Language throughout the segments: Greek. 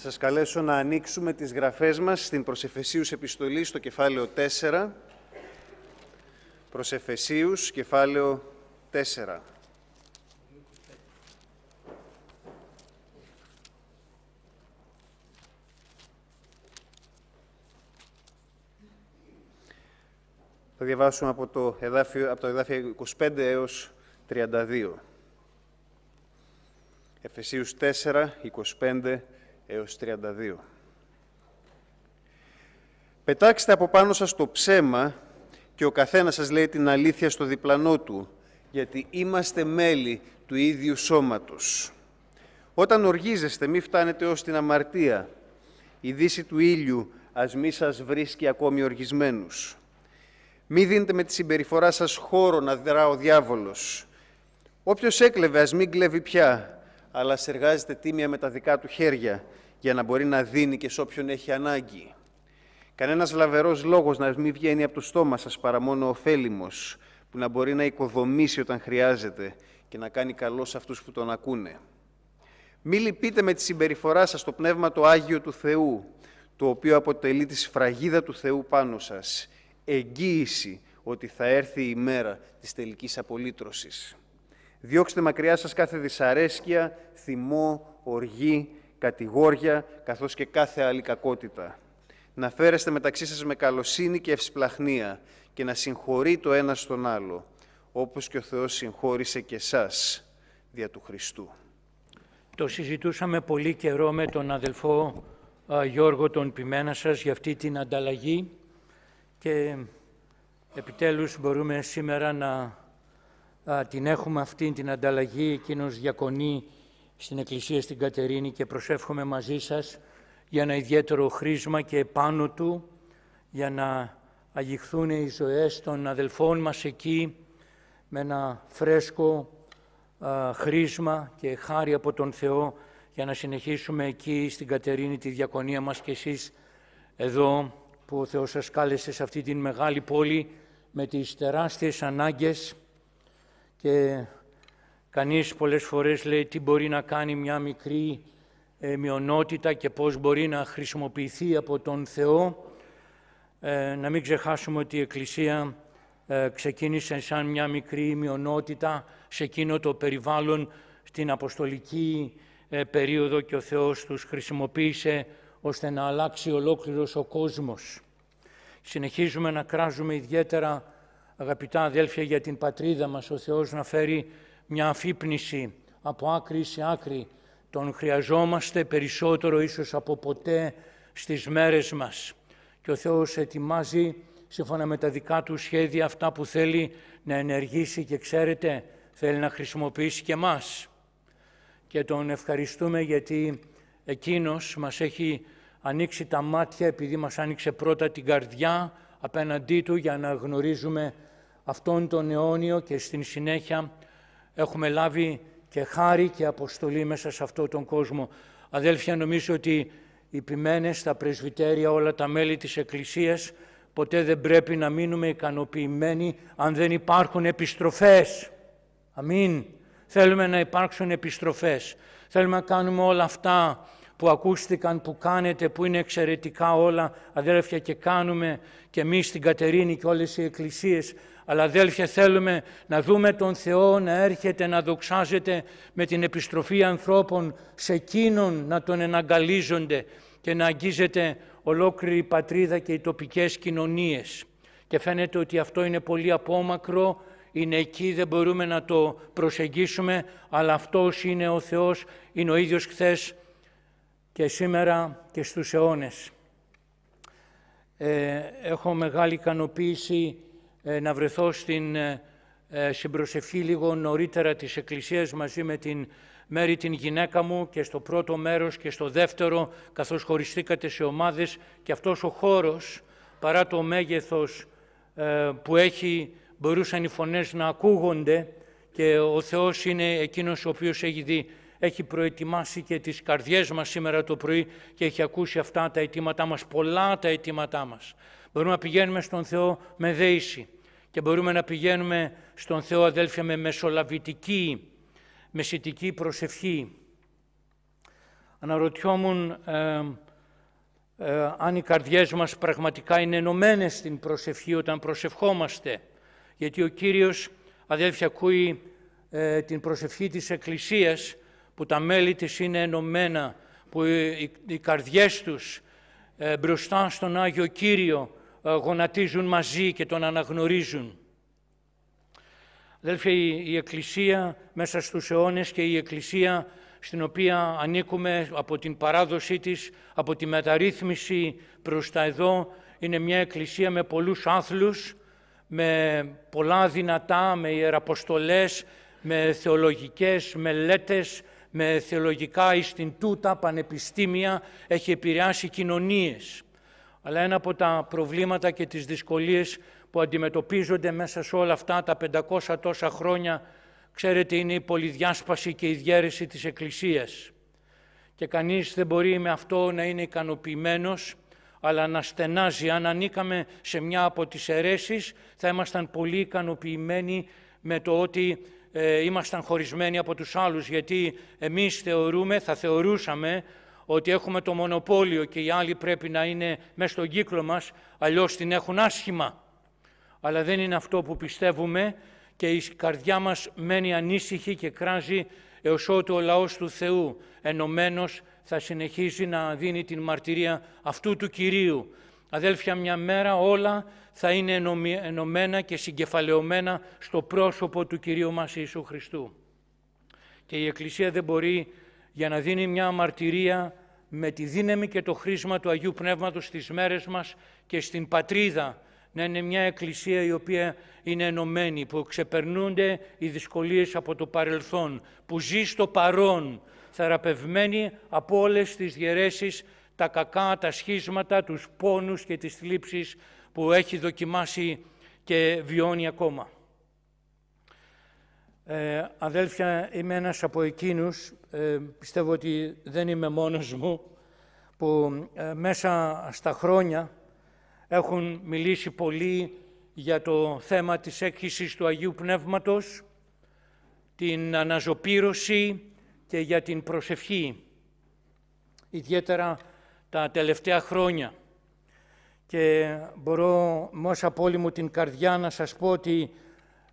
Θα σας καλέσω να ανοίξουμε τις γραφές μας στην Προσεφεσίους Επιστολή στο κεφάλαιο 4. Προσεφεσίους, κεφάλαιο 4. Θα διαβάσουμε από το εδάφιο, από το εδάφιο 25 έως 32. Εφεσίους 4, 25 έως 32. Πετάξτε από πάνω σας το ψέμα και ο καθένας σας λέει την αλήθεια στο διπλανό του, γιατί είμαστε μέλη του ίδιου σώματος. Όταν οργίζεστε, μη φτάνετε ως την αμαρτία. Η δύση του ήλιου ας μη σας βρίσκει ακόμη οργισμένους. Μη δίνετε με τη συμπεριφορά σας χώρο να δρά ο διάβολος. Όποιος έκλεβε ας μην κλέβει πια, αλλά ας εργάζεται τίμια με τα δικά του χέρια, για να μπορεί να δίνει και σε όποιον έχει ανάγκη. Κανένας λαβερός λόγος να μην βγαίνει από το στόμα σας παρά μόνο ωφέλιμος, που να μπορεί να οικοδομήσει όταν χρειάζεται και να κάνει καλό σε αυτούς που τον ακούνε. Μη λυπείτε με τη συμπεριφορά σας το Πνεύμα το Άγιο του Θεού, το οποίο αποτελεί τη σφραγίδα του Θεού πάνω σας. εγγύηση ότι θα έρθει η μέρα της τελικής απολύτρωσης. Διώξτε μακριά σας κάθε δυσαρέσκεια, θυμό, οργή κατηγόρια, καθώς και κάθε άλλη κακότητα. Να φέρεστε μεταξύ σας με καλοσύνη και ευσπλαχνία και να συγχωρεί το ένα στον άλλο, όπως και ο Θεός συγχώρησε και σας δια του Χριστού. Το συζητούσαμε πολύ καιρό με τον αδελφό Γιώργο τον Πιμένα σας για αυτή την ανταλλαγή και επιτέλους μπορούμε σήμερα να την έχουμε αυτή την ανταλλαγή. Εκείνος διακονεί στην Εκκλησία στην Κατερίνη και προσεύχομαι μαζί σας για ένα ιδιαίτερο χρήσμα και επάνω του, για να αγιχθούν οι ζωές των αδελφών μας εκεί με ένα φρέσκο χρίσμα χρήσμα και χάρη από τον Θεό για να συνεχίσουμε εκεί στην Κατερίνη τη διακονία μας και εσείς εδώ που ο Θεός σας κάλεσε σε αυτή την μεγάλη πόλη με τις τεράστιες ανάγκες και Κανείς πολλές φορές λέει τι μπορεί να κάνει μια μικρή ε, μειονότητα και πώς μπορεί να χρησιμοποιηθεί από τον Θεό. Ε, να μην ξεχάσουμε ότι η Εκκλησία ε, ξεκίνησε σαν μια μικρή μειονότητα σε εκείνο το περιβάλλον στην Αποστολική ε, περίοδο και ο Θεός τους χρησιμοποίησε ώστε να αλλάξει ολόκληρος ο κόσμος. Συνεχίζουμε να κράζουμε ιδιαίτερα, αγαπητά αδέλφια, για την πατρίδα μας, ο Θεός να φέρει μια αφύπνιση από άκρη σε άκρη. Τον χρειαζόμαστε περισσότερο ίσως από ποτέ στις μέρες μας. Και ο Θεός ετοιμάζει σύμφωνα με τα δικά του σχέδια αυτά που θέλει να ενεργήσει και ξέρετε θέλει να χρησιμοποιήσει και μας. Και τον ευχαριστούμε γιατί εκείνος μας έχει ανοίξει τα μάτια επειδή μας άνοιξε πρώτα την καρδιά απέναντί του για να γνωρίζουμε αυτόν τον αιώνιο και στην συνέχεια έχουμε λάβει και χάρη και αποστολή μέσα σε αυτόν τον κόσμο. Αδέλφια, νομίζω ότι οι ποιμένες, τα πρεσβυτέρια, όλα τα μέλη της Εκκλησίας, ποτέ δεν πρέπει να μείνουμε ικανοποιημένοι αν δεν υπάρχουν επιστροφές. Αμήν. Θέλουμε να υπάρξουν επιστροφές. Θέλουμε να κάνουμε όλα αυτά που ακούστηκαν, που κάνετε, που είναι εξαιρετικά όλα, Αδέλφια, και κάνουμε και εμείς στην Κατερίνη και όλες οι εκκλησίες, αλλά αδέλφια θέλουμε να δούμε τον Θεό να έρχεται, να δοξάζεται με την επιστροφή ανθρώπων σε Εκείνον να τον εναγκαλίζονται και να αγγίζεται ολόκληρη η πατρίδα και οι τοπικές κοινωνίες. Και φαίνεται ότι αυτό είναι πολύ απόμακρο, είναι εκεί, δεν μπορούμε να το προσεγγίσουμε, αλλά Αυτός είναι ο Θεός, είναι ο ίδιος χθες και σήμερα και στους αιώνες. Ε, έχω μεγάλη ικανοποίηση ε, να βρεθώ στην, ε, ε, στην λίγο νωρίτερα της Εκκλησίας μαζί με την Μέρη την γυναίκα μου και στο πρώτο μέρος και στο δεύτερο καθώς χωριστήκατε σε ομάδες και αυτός ο χώρος παρά το μέγεθος που έχει μπορούσαν οι φωνές να ακούγονται και ο Θεός είναι εκείνος ο οποίος έχει έχει προετοιμάσει και τις καρδιές μας σήμερα το πρωί και έχει ακούσει αυτά τα αιτήματά μας, πολλά τα αιτήματά μας. Μπορούμε να πηγαίνουμε στον Θεό με δέηση, και μπορούμε να πηγαίνουμε στον Θεό, αδέλφια, με μεσολαβητική, μεσητική προσευχή. Αναρωτιόμουν ε, αν οι καρδιές μας πραγματικά είναι ενωμένες στην προσευχή όταν προσευχόμαστε. Γιατί ο Κύριος, αδέλφια, ακούει ε, την προσευχή της Εκκλησίας που τα μέλη της είναι ενωμένα, που οι, οι καρδιές τους ε, μπροστά στον Άγιο Κύριο ε, γονατίζουν μαζί και τον αναγνωρίζουν. Αδέλφια, η Εκκλησία μέσα στους αιώνες και η Εκκλησία στην οποία ανήκουμε από την παράδοσή της, από τη μεταρρύθμιση προς τα εδώ, είναι μια Εκκλησία με πολλούς άθλους, με πολλά δυνατά, με ιεραποστολές, με θεολογικές μελέτες, με θεολογικά ιστιντούτα, πανεπιστήμια, έχει επηρεάσει κοινωνίες. Αλλά ένα από τα προβλήματα και τις δυσκολίες που αντιμετωπίζονται μέσα σε όλα αυτά τα 500 τόσα χρόνια, ξέρετε, είναι η πολυδιάσπαση και η διέρεση της Εκκλησίας. Και κανείς δεν μπορεί με αυτό να είναι ικανοποιημένος, αλλά να στενάζει. Αν ανήκαμε σε μια από τις αιρέσεις, θα ήμασταν πολύ ικανοποιημένοι με το ότι ε, ήμασταν χωρισμένοι από τους άλλους, γιατί εμείς θεωρούμε, θα θεωρούσαμε, ότι έχουμε το μονοπόλιο και οι άλλοι πρέπει να είναι μέσα στον κύκλο μας, αλλιώς την έχουν άσχημα. Αλλά δεν είναι αυτό που πιστεύουμε και η καρδιά μας μένει ανήσυχη και κράζει έως ότου ο λαός του Θεού Ενωμένος θα συνεχίζει να δίνει την μαρτυρία αυτού του Κυρίου. Αδέλφια, μια μέρα όλα θα είναι ενωμένα και συγκεφαλαιωμένα στο πρόσωπο του Κυρίου μας Ιησού Χριστού. Και η Εκκλησία δεν μπορεί για να δίνει μια μαρτυρία με τη δύναμη και το χρήσμα του Αγίου Πνεύματος στις μέρες μας και στην πατρίδα, να είναι μια εκκλησία η οποία είναι ενωμένη, που ξεπερνούνται οι δυσκολίες από το παρελθόν, που ζει στο παρόν, θεραπευμένη από όλες τις διαιρέσεις, τα κακά, τα σχίσματα, τους πόνους και τις θλίψεις που έχει δοκιμάσει και βιώνει ακόμα. Ε, αδέλφια, είμαι ένας από εκείνους, ε, πιστεύω ότι δεν είμαι μόνος μου, που ε, μέσα στα χρόνια έχουν μιλήσει πολύ για το θέμα της έκχυσης του Αγίου Πνεύματος, την αναζωπήρωση και για την προσευχή, ιδιαίτερα τα τελευταία χρόνια. Και μπορώ μέσα από όλη μου την καρδιά να σας πω ότι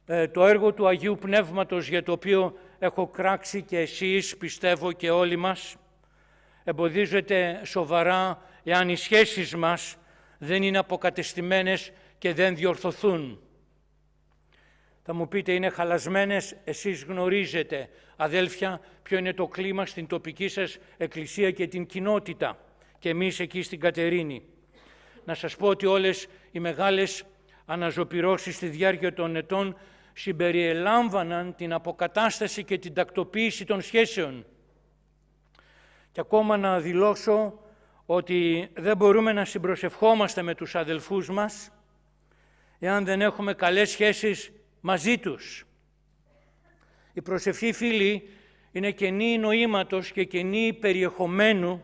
ε, το έργο του Αγίου Πνεύματος για το οποίο έχω κράξει και εσείς, πιστεύω και όλοι μας, εμποδίζεται σοβαρά εάν οι σχέσεις μας δεν είναι αποκατεστημένες και δεν διορθωθούν. Θα μου πείτε, είναι χαλασμένες, εσείς γνωρίζετε, αδέλφια, ποιο είναι το κλίμα στην τοπική σας εκκλησία και την κοινότητα και εμείς εκεί στην Κατερίνη. Να σας πω ότι όλες οι μεγάλες αναζωπυρώσεις στη διάρκεια των ετών συμπεριελάμβαναν την αποκατάσταση και την τακτοποίηση των σχέσεων. Και ακόμα να δηλώσω ότι δεν μπορούμε να συμπροσευχόμαστε με τους αδελφούς μας εάν δεν έχουμε καλές σχέσεις μαζί τους. Η προσευχή, φίλοι, είναι κενή νοήματος και κενή περιεχομένου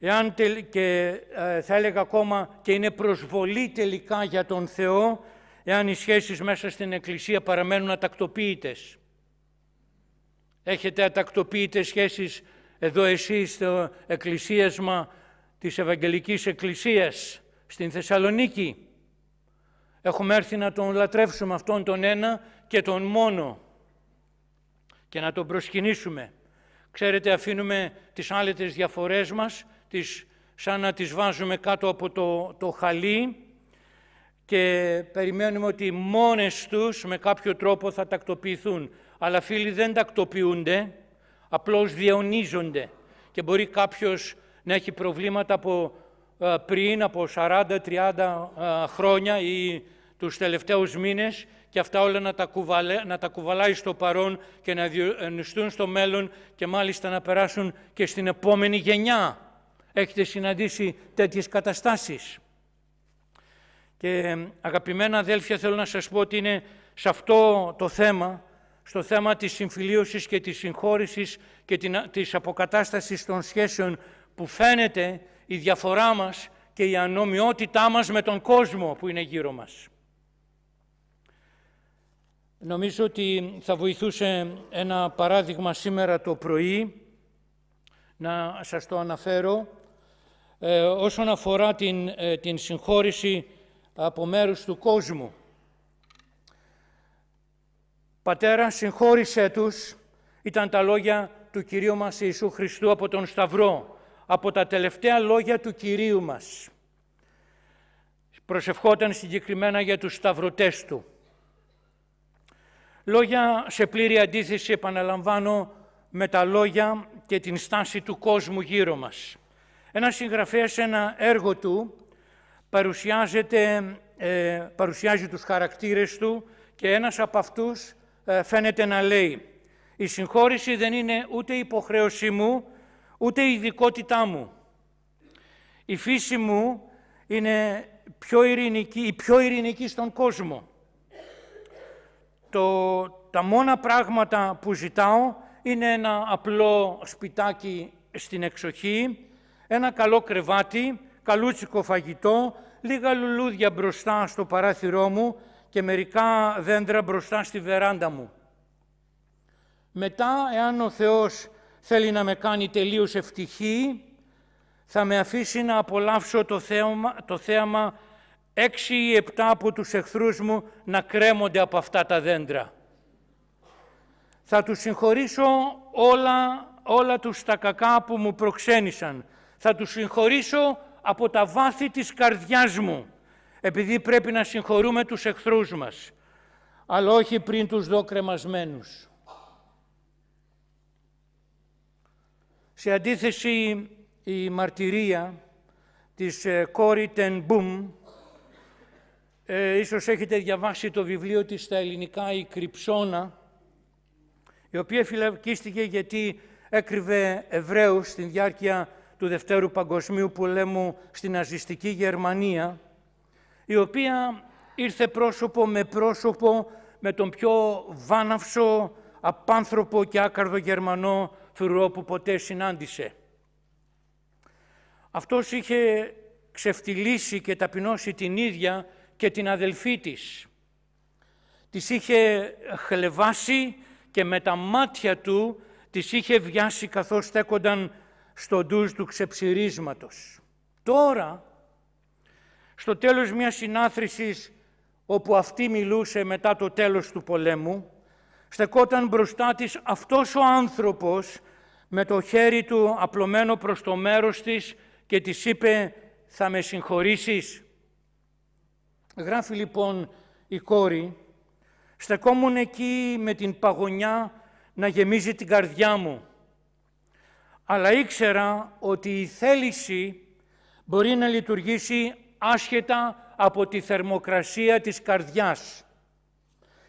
εάν και θα έλεγα ακόμα και είναι προσβολή τελικά για τον Θεό εάν οι σχέσεις μέσα στην Εκκλησία παραμένουν ατακτοποιητές. Έχετε ατακτοποιητές σχέσεις εδώ εσείς στο εκκλησίασμα της Ευαγγελικής Εκκλησίας στην Θεσσαλονίκη. Έχουμε έρθει να τον λατρεύσουμε αυτόν τον ένα και τον μόνο και να τον προσκυνήσουμε. Ξέρετε, αφήνουμε τις άλλες διαφορές μας, τις, σαν να τις βάζουμε κάτω από το, το χαλί και περιμένουμε ότι μόνες τους με κάποιο τρόπο θα τακτοποιηθούν. Αλλά φίλοι δεν τακτοποιούνται, απλώς διαονίζονται. Και μπορεί κάποιος να έχει προβλήματα από ε, πριν, από 40-30 ε, χρόνια ή τους τελευταίους μήνες και αυτά όλα να τα, να τα κουβαλάει στο παρόν και να διονυστούν στο μέλλον και μάλιστα να περάσουν και στην επόμενη γενιά. Έχετε συναντήσει τέτοιες καταστάσεις. Και αγαπημένα αδέλφια, θέλω να σας πω ότι είναι σε αυτό το θέμα, στο θέμα της συμφιλίωσης και της συγχώρησης και της αποκατάστασης των σχέσεων που φαίνεται η διαφορά μας και η ανομοιότητά μας με τον κόσμο που είναι γύρω μας. Νομίζω ότι θα βοηθούσε ένα παράδειγμα σήμερα το πρωί να σας το αναφέρω ε, όσον αφορά την, ε, την συγχώρηση από μέρους του κόσμου. Πατέρα, συγχώρησέ τους, ήταν τα λόγια του Κυρίου μας Ιησού Χριστού από τον Σταυρό, από τα τελευταία λόγια του Κυρίου μας. Προσευχόταν συγκεκριμένα για τους σταυρωτές του. Λόγια σε πλήρη αντίθεση, επαναλαμβάνω, με τα λόγια και την στάση του κόσμου γύρω μας. Ένας συγγραφέας, ένα έργο του, παρουσιάζεται, ε, παρουσιάζει τους χαρακτήρες του και ένας από αυτούς ε, φαίνεται να λέει «Η συγχώρηση δεν είναι ούτε υποχρέωσή μου, ούτε η ειδικότητά μου. Η φύση μου είναι πιο ειρηνική, η πιο ειρηνική στον κόσμο. Το, τα μόνα πράγματα που ζητάω είναι ένα απλό σπιτάκι στην εξοχή, ένα καλό κρεβάτι καλούτσικο φαγητό, λίγα λουλούδια μπροστά στο παράθυρό μου και μερικά δέντρα μπροστά στη βεράντα μου. Μετά, εάν ο Θεός θέλει να με κάνει τελείως ευτυχή, θα με αφήσει να απολαύσω το θέαμα, το θέαμα έξι ή επτά από τους εχθρούς μου να κρέμονται από αυτά τα δέντρα. Θα τους συγχωρήσω όλα, όλα τους τα κακά που μου προξένησαν. Θα τους συγχωρήσω από τα βάθη της καρδιάς μου, επειδή πρέπει να συγχωρούμε τους εχθρούς μας, αλλά όχι πριν τους δω κρεμασμένους. Σε αντίθεση η μαρτυρία της ε, Κόρη τεν, ε, ίσως έχετε διαβάσει το βιβλίο της στα ελληνικά «Η Κρυψώνα», η οποία φυλακίστηκε γιατί έκρυβε Εβραίους στην διάρκεια του Δευτέρου Παγκοσμίου Πολέμου στην ναζιστική Γερμανία, η οποία ήρθε πρόσωπο με πρόσωπο με τον πιο βάναυσο, απάνθρωπο και άκαρδο Γερμανό θουρό που ποτέ συνάντησε. Αυτός είχε ξεφτυλίσει και ταπεινώσει την ίδια και την αδελφή της. Της είχε χλεβάσει και με τα μάτια του της είχε βιάσει καθώς στέκονταν στο ντουζ του ξεψυρίσματος. Τώρα, στο τέλος μιας συνάθρησης όπου αυτή μιλούσε μετά το τέλος του πολέμου, στεκόταν μπροστά της αυτός ο άνθρωπος με το χέρι του απλωμένο προς το μέρος της και της είπε «Θα με συγχωρήσεις». Γράφει λοιπόν η κόρη «Στεκόμουν εκεί με την παγωνιά να γεμίζει την καρδιά μου αλλά ήξερα ότι η θέληση μπορεί να λειτουργήσει άσχετα από τη θερμοκρασία της καρδιάς.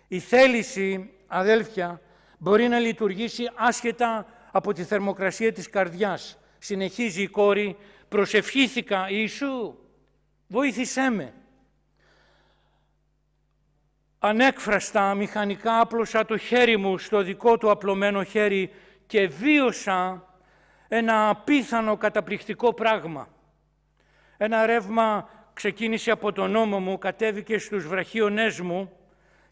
Η θέληση, αδέλφια, μπορεί να λειτουργήσει άσχετα από τη θερμοκρασία της καρδιάς. Συνεχίζει η κόρη, προσευχήθηκα Ιησού, βοήθησέ με. Ανέκφραστα, μηχανικά, άπλωσα το χέρι μου στο δικό του απλωμένο χέρι και βίωσα ένα απίθανο καταπληκτικό πράγμα. Ένα ρεύμα ξεκίνησε από τον νόμο μου, κατέβηκε στους βραχίονές μου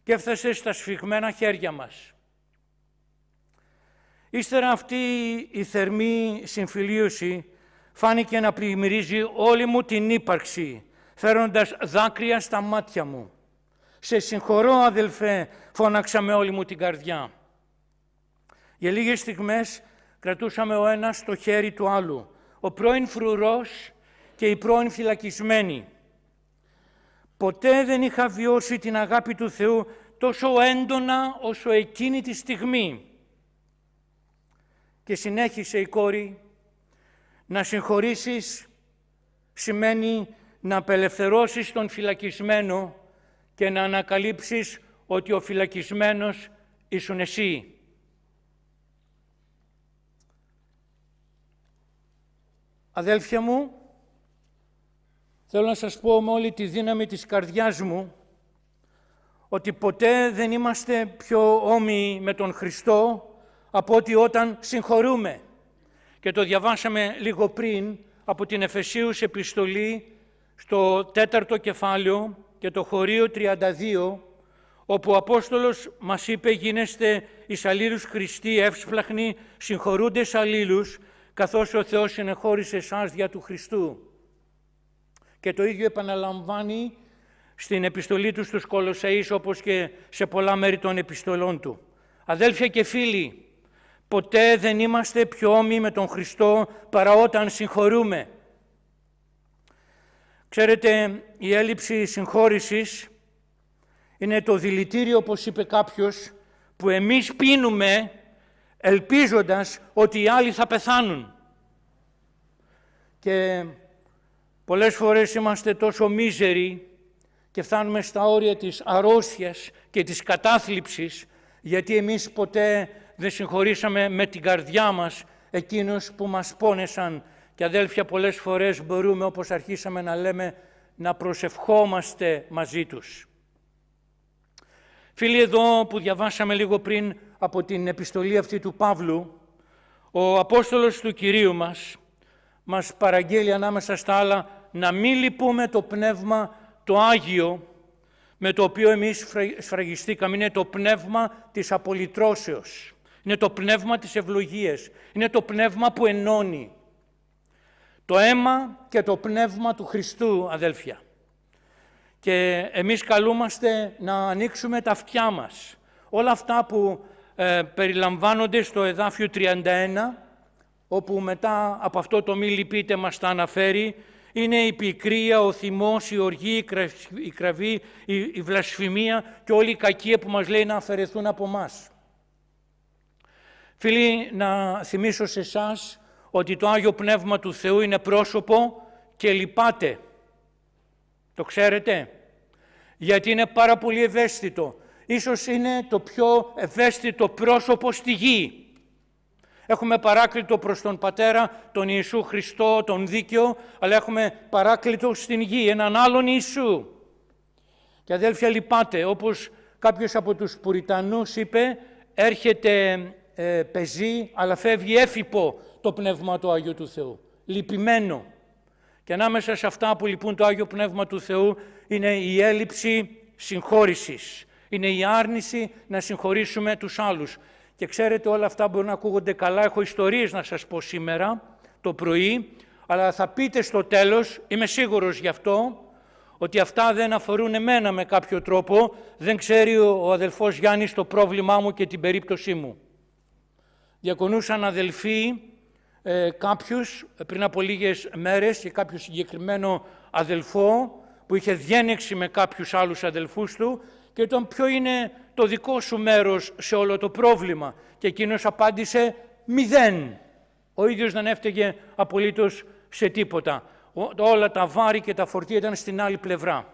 και έφτασε στα σφιγμένα χέρια μας. Ύστερα αυτή η θερμή συμφιλίωση φάνηκε να πλημμυρίζει όλη μου την ύπαρξη, φέροντας δάκρυα στα μάτια μου. «Σε συγχωρώ, αδελφέ», φώναξα με όλη μου την καρδιά. Για λίγες στιγμές κρατούσαμε ο ένας το χέρι του άλλου. Ο πρώην φρουρός και η πρώην φυλακισμένη. Ποτέ δεν είχα βιώσει την αγάπη του Θεού τόσο έντονα όσο εκείνη τη στιγμή. Και συνέχισε η κόρη να συγχωρήσεις σημαίνει να απελευθερώσεις τον φυλακισμένο και να ανακαλύψεις ότι ο φυλακισμένος ήσουν εσύ. Αδέλφια μου, θέλω να σας πω με όλη τη δύναμη της καρδιάς μου ότι ποτέ δεν είμαστε πιο όμοιοι με τον Χριστό από ότι όταν συγχωρούμε. Και το διαβάσαμε λίγο πριν από την Εφεσίους επιστολή στο τέταρτο κεφάλαιο και το χωρίο 32, όπου ο Απόστολος μας είπε «Γίνεστε εις αλλήλους Χριστοί εύσπλαχνοι, συγχωρούντες αλλήλους, καθώς ο Θεός συνεχώρησε εσάς δια του Χριστού. Και το ίδιο επαναλαμβάνει στην επιστολή του στους Κολοσσαείς, όπως και σε πολλά μέρη των επιστολών του. Αδέλφια και φίλοι, ποτέ δεν είμαστε πιο όμοιοι με τον Χριστό παρά όταν συγχωρούμε. Ξέρετε, η έλλειψη συγχώρησης είναι το δηλητήριο, όπως είπε κάποιος, που εμείς πίνουμε ελπίζοντας ότι οι άλλοι θα πεθάνουν. Και πολλές φορές είμαστε τόσο μίζεροι και φτάνουμε στα όρια της αρρώστιας και της κατάθλιψης, γιατί εμείς ποτέ δεν συγχωρήσαμε με την καρδιά μας εκείνους που μας πόνεσαν. Και αδέλφια, πολλές φορές μπορούμε, όπως αρχίσαμε να λέμε, να προσευχόμαστε μαζί τους. Φίλοι, εδώ που διαβάσαμε λίγο πριν, από την επιστολή αυτή του Παύλου, ο Απόστολος του Κυρίου μας μας παραγγέλει ανάμεσα στα άλλα να μην λυπούμε το πνεύμα το Άγιο με το οποίο εμείς σφραγιστήκαμε. Είναι το πνεύμα της απολυτρώσεως. Είναι το πνεύμα της ευλογίας. Είναι το πνεύμα που ενώνει. Το αίμα και το πνεύμα του Χριστού, αδέλφια. Και εμείς καλούμαστε να ανοίξουμε τα αυτιά μας. Όλα αυτά που ε, περιλαμβάνονται στο εδάφιο 31, όπου μετά από αυτό το «Μη λυπείτε» μας τα αναφέρει, είναι η πικρία, ο θυμός, η οργή, η κραβή, η βλασφημία και όλη η κακία που μας λέει να αφαιρεθούν από εμά. Φίλοι, να θυμίσω σε εσάς ότι το Άγιο Πνεύμα του Θεού είναι πρόσωπο και λυπάται. Το ξέρετε. Γιατί είναι πάρα πολύ ευαίσθητο ίσως είναι το πιο ευαίσθητο πρόσωπο στη γη. Έχουμε παράκλητο προς τον Πατέρα, τον Ιησού Χριστό, τον Δίκαιο, αλλά έχουμε παράκλητο στην γη, έναν άλλον Ιησού. Και αδέλφια λυπάτε, όπως κάποιος από τους Πουριτανούς είπε, έρχεται ε, πεζή, αλλά φεύγει έφυπο το Πνεύμα του Άγιου του Θεού, λυπημένο. Και ανάμεσα σε αυτά που λυπούν το Άγιο Πνεύμα του Θεού είναι η έλλειψη συγχώρησης. Είναι η άρνηση να συγχωρήσουμε τους άλλους. Και ξέρετε όλα αυτά μπορούν να ακούγονται καλά. Έχω ιστορίες να σας πω σήμερα το πρωί. Αλλά θα πείτε στο τέλος, είμαι σίγουρος γι' αυτό, ότι αυτά δεν αφορούν εμένα με κάποιο τρόπο. Δεν ξέρει ο αδελφός Γιάννης το πρόβλημά μου και την περίπτωσή μου. Διακονούσαν αδελφοί ε, κάποιους πριν από λίγες μέρες και κάποιο συγκεκριμένο αδελφό που είχε διένεξη με κάποιους άλλους αδελφούς του και τον ποιο είναι το δικό σου μέρος σε όλο το πρόβλημα. Και εκείνος απάντησε μηδέν. Ο ίδιος δεν έφταιγε απολύτως σε τίποτα. Όλα τα βάρη και τα φορτία ήταν στην άλλη πλευρά.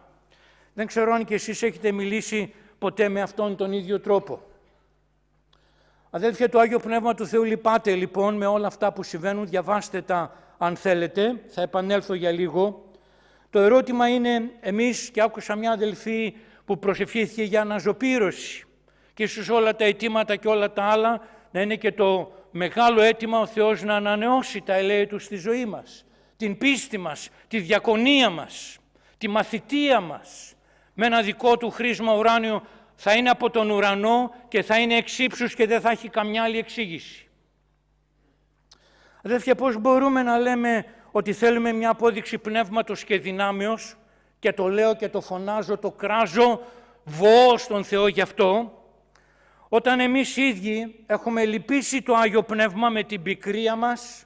Δεν ξέρω αν και εσείς έχετε μιλήσει ποτέ με αυτόν τον ίδιο τρόπο. Αδέλφια, το Άγιο Πνεύμα του Θεού λυπάται λοιπόν με όλα αυτά που συμβαίνουν. Διαβάστε τα αν θέλετε. Θα επανέλθω για λίγο. Το ερώτημα είναι εμείς και άκουσα μια αδελφή που προσευχήθηκε για αναζωπήρωση. Και ίσως όλα τα αιτήματα και όλα τα άλλα να είναι και το μεγάλο αίτημα ο Θεός να ανανεώσει τα ελέη Του στη ζωή μας. Την πίστη μας, τη διακονία μας, τη μαθητεία μας. Με ένα δικό Του χρήσμα ουράνιο θα είναι από τον ουρανό και θα είναι εξύψους και δεν θα έχει καμιά άλλη εξήγηση. Αδέφια, πώς μπορούμε να λέμε ότι θέλουμε μια απόδειξη πνεύματος και δυνάμεως και το λέω και το φωνάζω, το κράζω, βοώ στον Θεό γι' αυτό, όταν εμείς ίδιοι έχουμε λυπήσει το Άγιο Πνεύμα με την πικρία μας,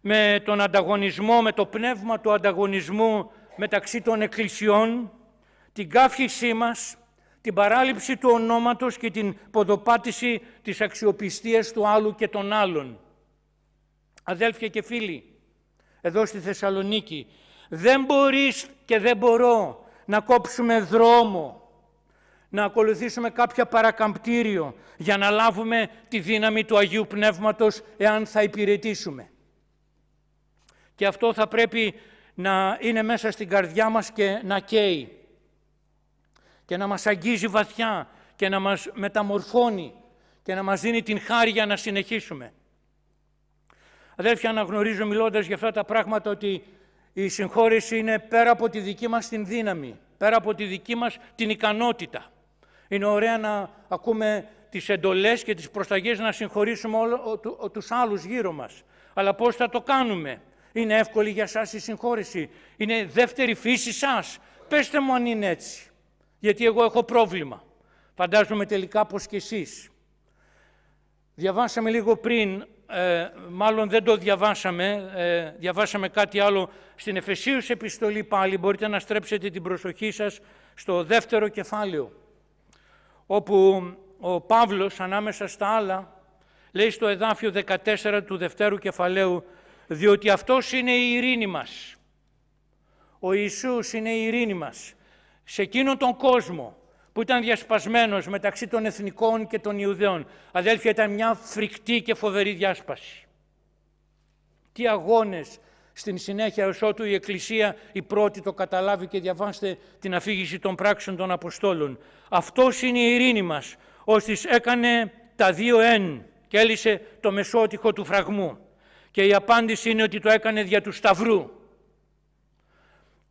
με τον ανταγωνισμό, με το πνεύμα του ανταγωνισμού μεταξύ των εκκλησιών, την κάφησή μας, την παράληψη του ονόματος και την ποδοπάτηση της αξιοπιστίας του άλλου και των άλλων. Αδέλφια και φίλοι, εδώ στη Θεσσαλονίκη δεν μπορείς και δεν μπορώ να κόψουμε δρόμο, να ακολουθήσουμε κάποια παρακαμπτήριο για να λάβουμε τη δύναμη του Αγίου Πνεύματος εάν θα υπηρετήσουμε. Και αυτό θα πρέπει να είναι μέσα στην καρδιά μας και να καίει και να μας αγγίζει βαθιά και να μας μεταμορφώνει και να μας δίνει την χάρη για να συνεχίσουμε. Αδέρφια, αναγνωρίζω μιλώντας για αυτά τα πράγματα ότι η συγχώρεση είναι πέρα από τη δική μας την δύναμη, πέρα από τη δική μας την ικανότητα. Είναι ωραία να ακούμε τις εντολές και τις προσταγές να συγχωρήσουμε όλο, του, τους άλλους γύρω μας. Αλλά πώς θα το κάνουμε. Είναι εύκολη για σας η συγχώρεση. Είναι δεύτερη φύση σας. Πεςτε μου αν είναι έτσι. Γιατί εγώ έχω πρόβλημα. Φαντάζομαι τελικά πως κι εσείς. Διαβάσαμε λίγο πριν ε, μάλλον δεν το διαβάσαμε, ε, διαβάσαμε κάτι άλλο στην Εφεσίους επιστολή πάλι, μπορείτε να στρέψετε την προσοχή σας στο δεύτερο κεφάλαιο, όπου ο Παύλος ανάμεσα στα άλλα λέει στο εδάφιο 14 του δευτέρου κεφαλαίου, διότι αυτός είναι η ειρήνη μας. Ο Ιησούς είναι η ειρήνη μας. Σε εκείνον τον κόσμο που ήταν διασπασμένος μεταξύ των εθνικών και των Ιουδαίων. Αδέλφια, ήταν μια φρικτή και φοβερή διάσπαση. Τι αγώνες στην συνέχεια ως ότου η Εκκλησία η πρώτη το καταλάβει και διαβάστε την αφήγηση των πράξεων των Αποστόλων. Αυτός είναι η ειρήνη μας, ώστε έκανε τα δύο εν και έλυσε το μεσότυχο του φραγμού. Και η απάντηση είναι ότι το έκανε δια του Σταυρού.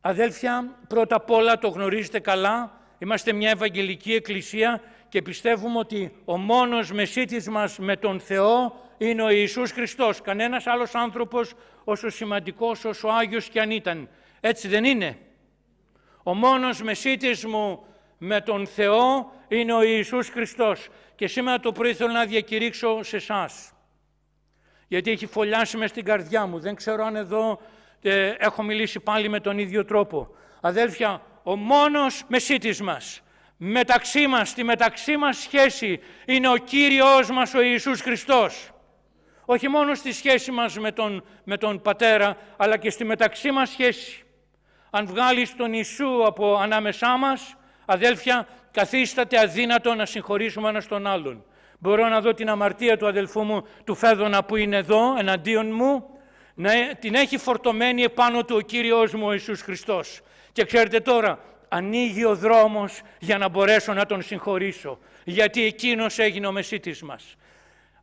Αδέλφια, πρώτα απ' όλα το γνωρίζετε καλά, Είμαστε μια Ευαγγελική Εκκλησία και πιστεύουμε ότι ο μόνος μεσίτης μας με τον Θεό είναι ο Ιησούς Χριστός. Κανένας άλλος άνθρωπος όσο σημαντικός, όσο Άγιος κι αν ήταν. Έτσι δεν είναι. Ο μόνος μεσίτης μου με τον Θεό είναι ο Ιησούς Χριστός. Και σήμερα το πρωί θέλω να διακηρύξω σε εσάς. Γιατί έχει φωλιάσει μες στην καρδιά μου. Δεν ξέρω αν εδώ ε, έχω μιλήσει πάλι με τον ίδιο τρόπο. Αδέλφια, ο μόνος μεσίτης μας. Μεταξύ μας, στη μεταξύ μας σχέση είναι ο Κύριος μας ο Ιησούς Χριστός. Όχι μόνο στη σχέση μας με τον, με τον Πατέρα, αλλά και στη μεταξύ μας σχέση. Αν βγάλεις τον Ιησού από ανάμεσά μας, αδέλφια, καθίσταται αδύνατο να συγχωρήσουμε ένας τον άλλον. Μπορώ να δω την αμαρτία του αδελφού μου, του Φέδωνα που είναι εδώ, εναντίον μου, να ε, την έχει φορτωμένη επάνω του ο Κύριος μου ο Ιησούς Χριστός. Και ξέρετε τώρα, ανοίγει ο δρόμος για να μπορέσω να τον συγχωρήσω. Γιατί εκείνος έγινε ο μεσίτης μας.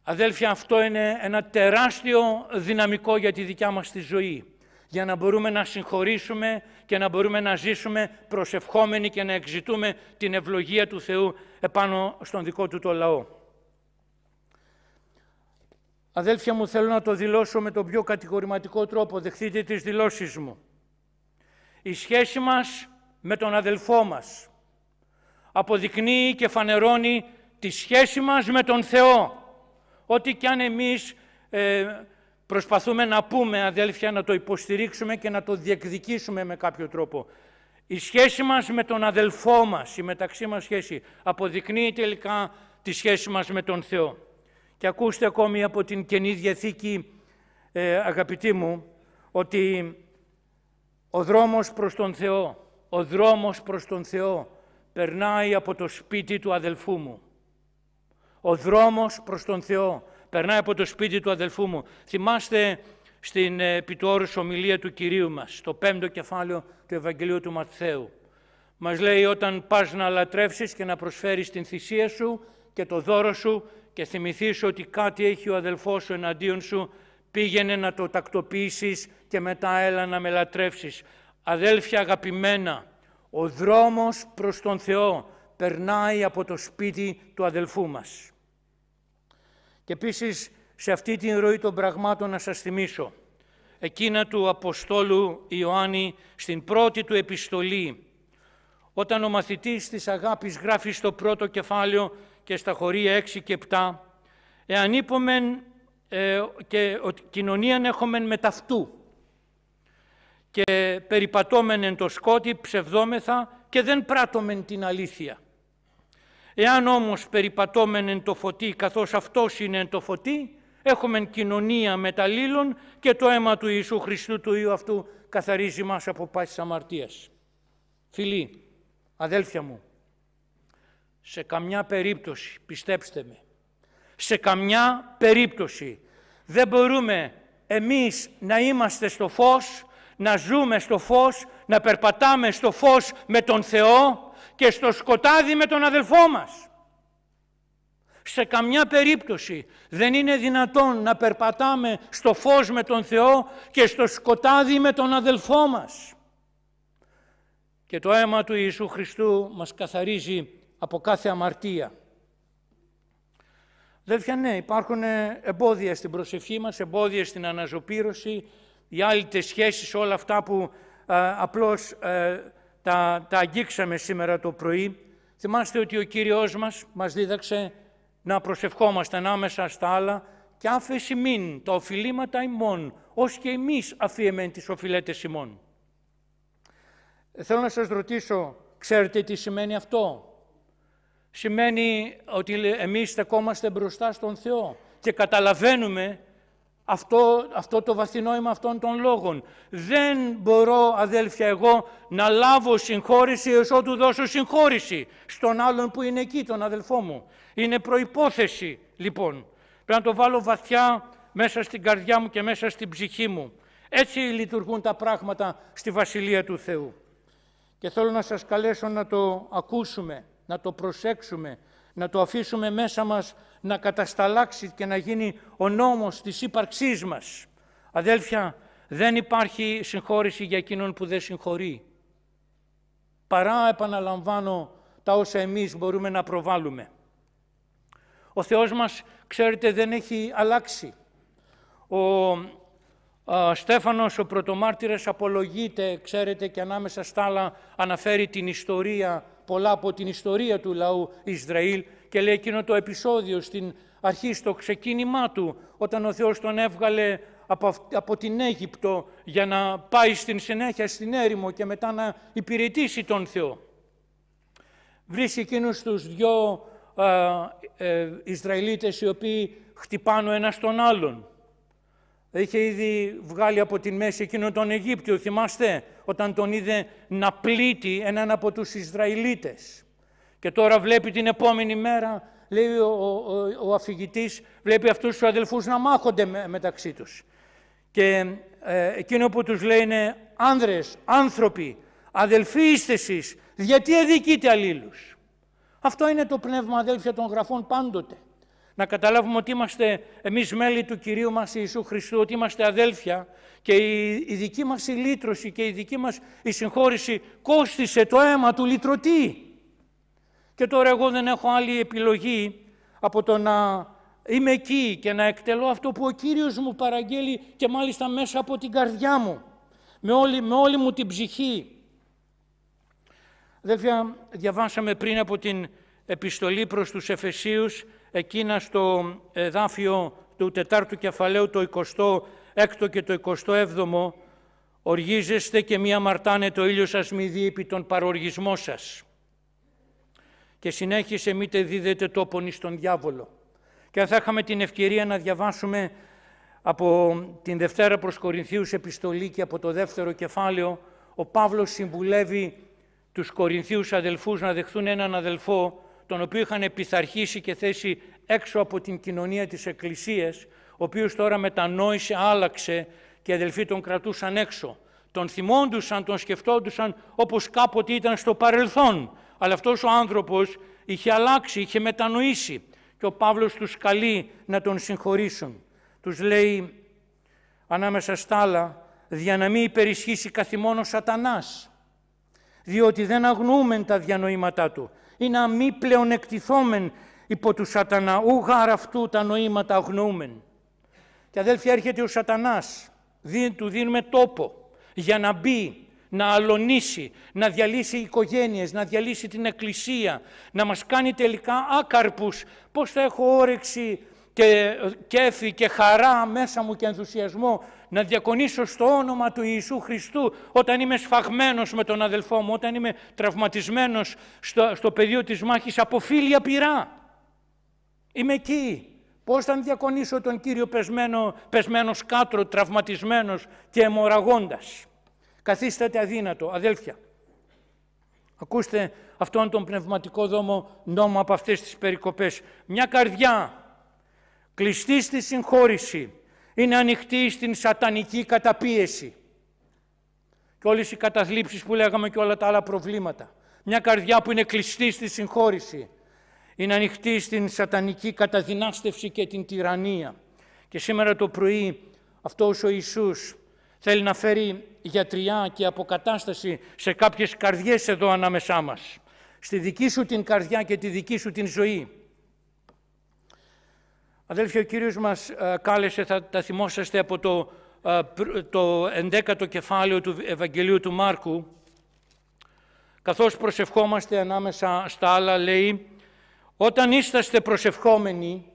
Αδέλφια, αυτό είναι ένα τεράστιο δυναμικό για τη δικιά μας τη ζωή. Για να μπορούμε να συγχωρήσουμε και να μπορούμε να ζήσουμε προσευχόμενοι και να εξητούμε την ευλογία του Θεού επάνω στον δικό του το λαό. Αδέλφια μου, θέλω να το δηλώσω με τον πιο κατηγορηματικό τρόπο. Δεχτείτε τις δηλώσεις μου. Η σχέση μας με τον αδελφό μας αποδεικνύει και φανερώνει τη σχέση μας με τον Θεό. Ό,τι κι αν εμείς ε, προσπαθούμε να πούμε, αδέλφια, να το υποστηρίξουμε και να το διεκδικήσουμε με κάποιο τρόπο. Η σχέση μας με τον αδελφό μας, η μεταξύ μας σχέση, αποδεικνύει τελικά τη σχέση μας με τον Θεό. Και ακούστε ακόμη από την Καινή Διαθήκη, ε, αγαπητοί μου, ότι ο δρόμος προς τον Θεό, ο δρόμος προς τον Θεό περνάει από το σπίτι του αδελφού μου. Ο δρόμος προς τον Θεό περνάει από το σπίτι του αδελφού μου. Θυμάστε στην ε, επιτόρους ομιλία του Κυρίου μας, στο πέμπτο κεφάλαιο του Ευαγγελίου του Ματθαίου. Μας λέει όταν πας να λατρεύσεις και να προσφέρεις την θυσία σου και το δώρο σου και θυμηθείς ότι κάτι έχει ο αδελφός σου εναντίον σου, πήγαινε να το τακτοποιήσεις και μετά έλα να με λατρεύσεις. Αδέλφια αγαπημένα, ο δρόμος προς τον Θεό περνάει από το σπίτι του αδελφού μας. Και επίσης, σε αυτή την ροή των πραγμάτων να σας θυμίσω εκείνα του Αποστόλου Ιωάννη στην πρώτη του επιστολή όταν ο μαθητής της αγάπης γράφει στο πρώτο κεφάλαιο και στα χωρία 6 και 7 «Εάν είπομεν ε, και ότι κοινωνίαν έχομεν ταυτού και περιπατώμεν εν το σκότι ψευδόμεθα και δεν πράττομεν την αλήθεια. Εάν όμως περιπατώμεν εν το φωτί, καθώς αυτός είναι εν το φωτί, έχομεν κοινωνία με τα λύλων και το αίμα του Ιησού Χριστού του Ιού αυτού καθαρίζει μας από πάσης αμαρτίας. Φιλοί, αδέλφια μου, σε καμιά περίπτωση, πιστέψτε με, σε καμιά περίπτωση. Δεν μπορούμε εμείς να είμαστε στο φως, να ζούμε στο φως, να περπατάμε στο φως με τον Θεό και στο σκοτάδι με τον αδελφό μας. Σε καμιά περίπτωση δεν είναι δυνατόν να περπατάμε στο φως με τον Θεό και στο σκοτάδι με τον αδελφό μας. Και το αίμα του Ιησού Χριστού μας καθαρίζει από κάθε αμαρτία. Δεν ναι, υπάρχουν εμπόδια στην προσευχή μας, εμπόδια στην αναζωπήρωση, οι άλυτες σχέσεις, όλα αυτά που ε, απλώς ε, τα, τα αγγίξαμε σήμερα το πρωί. Θυμάστε ότι ο Κύριος μας μας δίδαξε να προσευχόμαστε ανάμεσα στα άλλα και άφεση μην τα οφειλήματα ημών, ως και εμείς αφιεμέν τις οφειλέτες ημών. Ε, θέλω να σας ρωτήσω, ξέρετε τι σημαίνει αυτό σημαίνει ότι εμείς στεκόμαστε μπροστά στον Θεό και καταλαβαίνουμε αυτό, αυτό το βαθινόημα αυτών των λόγων. Δεν μπορώ, αδέλφια, εγώ να λάβω συγχώρηση εσώ του δώσω συγχώρηση στον άλλον που είναι εκεί, τον αδελφό μου. Είναι προϋπόθεση, λοιπόν. Πρέπει να το βάλω βαθιά μέσα στην καρδιά μου και μέσα στην ψυχή μου. Έτσι λειτουργούν τα πράγματα στη Βασιλεία του Θεού. Και θέλω να σας καλέσω να το ακούσουμε να το προσέξουμε, να το αφήσουμε μέσα μας να κατασταλάξει και να γίνει ο νόμος της ύπαρξής μας. Αδέλφια, δεν υπάρχει συγχώρηση για εκείνον που δεν συγχωρεί. Παρά, επαναλαμβάνω, τα όσα εμείς μπορούμε να προβάλλουμε. Ο Θεός μας, ξέρετε, δεν έχει αλλάξει. Ο Στέφανος, ο πρωτομάρτυρας, απολογείται, ξέρετε, και ανάμεσα στα άλλα αναφέρει την ιστορία πολλά από την ιστορία του λαού Ισραήλ και λέει εκείνο το επεισόδιο στην αρχή, στο ξεκίνημά του, όταν ο Θεός τον έβγαλε από, από την Αίγυπτο για να πάει στην συνέχεια στην έρημο και μετά να υπηρετήσει τον Θεό. Βρίσκει εκείνους τους δυο ε, ε, Ισραηλίτες οι οποίοι χτυπάνε ένα ένας τον άλλον. Είχε ήδη βγάλει από τη μέση εκείνο τον Αιγύπτιο, θυμάστε, όταν τον είδε να πλήττει έναν από τους Ισραηλίτες. Και τώρα βλέπει την επόμενη μέρα, λέει ο, ο, βλέπει αυτούς τους αδελφούς να μάχονται μεταξύ τους. Και ε, εκείνο που τους λέει είναι άνδρες, άνθρωποι, αδελφοί είστε εσείς, γιατί αδικείτε αλλήλους. Αυτό είναι το πνεύμα αδέλφια των γραφών πάντοτε να καταλάβουμε ότι είμαστε εμείς μέλη του Κυρίου μας Ιησού Χριστού, ότι είμαστε αδέλφια και η, η δική μας η λύτρωση και η δική μας η συγχώρηση κόστισε το αίμα του λυτρωτή. Και τώρα εγώ δεν έχω άλλη επιλογή από το να είμαι εκεί και να εκτελώ αυτό που ο Κύριος μου παραγγέλει και μάλιστα μέσα από την καρδιά μου, με όλη, με όλη μου την ψυχή. Βέβαια, διαβάσαμε πριν από την επιστολή προς τους Εφεσίους εκείνα στο εδάφιο του τετάρτου κεφαλαίου το 26ο και το 27ο οργίζεστε και μια μαρτάνε το ήλιο σας μη επί τον παροργισμό σας. Και συνέχισε μήτε δίδετε τόπον εις τον διάβολο. Και θα είχαμε την ευκαιρία να διαβάσουμε από την Δευτέρα προς Κορινθίους επιστολή και από το δεύτερο κεφάλαιο ο Παύλος συμβουλεύει τους Κορινθίους αδελφούς να δεχθούν έναν αδελφό τον οποίο είχαν επιθαρχήσει και θέσει έξω από την κοινωνία της Εκκλησίας, ο οποίος τώρα μετανόησε, άλλαξε και οι αδελφοί τον κρατούσαν έξω. Τον θυμόντουσαν, τον σκεφτόντουσαν όπως κάποτε ήταν στο παρελθόν. Αλλά αυτός ο άνθρωπος είχε αλλάξει, είχε μετανοήσει και ο Παύλος τους καλεί να τον συγχωρήσουν. Τους λέει ανάμεσα στα άλλα, δια να μην υπερισχύσει ο σατανάς, διότι δεν αγνοούμεν τα διανοήματά του, ή να μη πλεονεκτηθόμεν υπό του σατανά, γάρα αυτού τα νοήματα αγνοούμεν. Και αδέλφια έρχεται ο σατανάς, του δίνουμε τόπο για να μπει, να αλωνίσει, να διαλύσει οικογένειες, να διαλύσει την εκκλησία, να μας κάνει τελικά άκαρπους. Πώς θα έχω όρεξη και κέφι και χαρά μέσα μου και ενθουσιασμό να διακονήσω στο όνομα του Ιησού Χριστού όταν είμαι σφαγμένος με τον αδελφό μου, όταν είμαι τραυματισμένος στο, στο πεδίο της μάχης από φίλια πειρά. Είμαι εκεί. Πώς θα διακονήσω τον Κύριο πεσμένο, πεσμένος κάτρο, τραυματισμένος και αιμορραγώντας. Καθίσταται αδύνατο, αδέλφια. Ακούστε αυτόν τον πνευματικό δόμο νόμο από αυτές τις περικοπές. Μια καρδιά κλειστή στη συγχώρηση, είναι ανοιχτή στην σατανική καταπίεση και όλες οι καταθλίψεις που λέγαμε και όλα τα άλλα προβλήματα. Μια καρδιά που είναι κλειστή στη συγχώρηση, είναι ανοιχτή στην σατανική καταδυνάστευση και την τυραννία. Και σήμερα το πρωί αυτός ο Ιησούς θέλει να φέρει γιατριά και αποκατάσταση σε κάποιες καρδιές εδώ ανάμεσά μας. Στη δική σου την καρδιά και τη δική σου την ζωή. Αδέλφια, ο Κύριος μας ε, κάλεσε, θα τα θυμόσαστε από το, ε, το 11ο κεφάλαιο του Ευαγγελίου του Μάρκου, καθώς προσευχόμαστε ανάμεσα στα άλλα, λέει, όταν είστε προσευχόμενοι,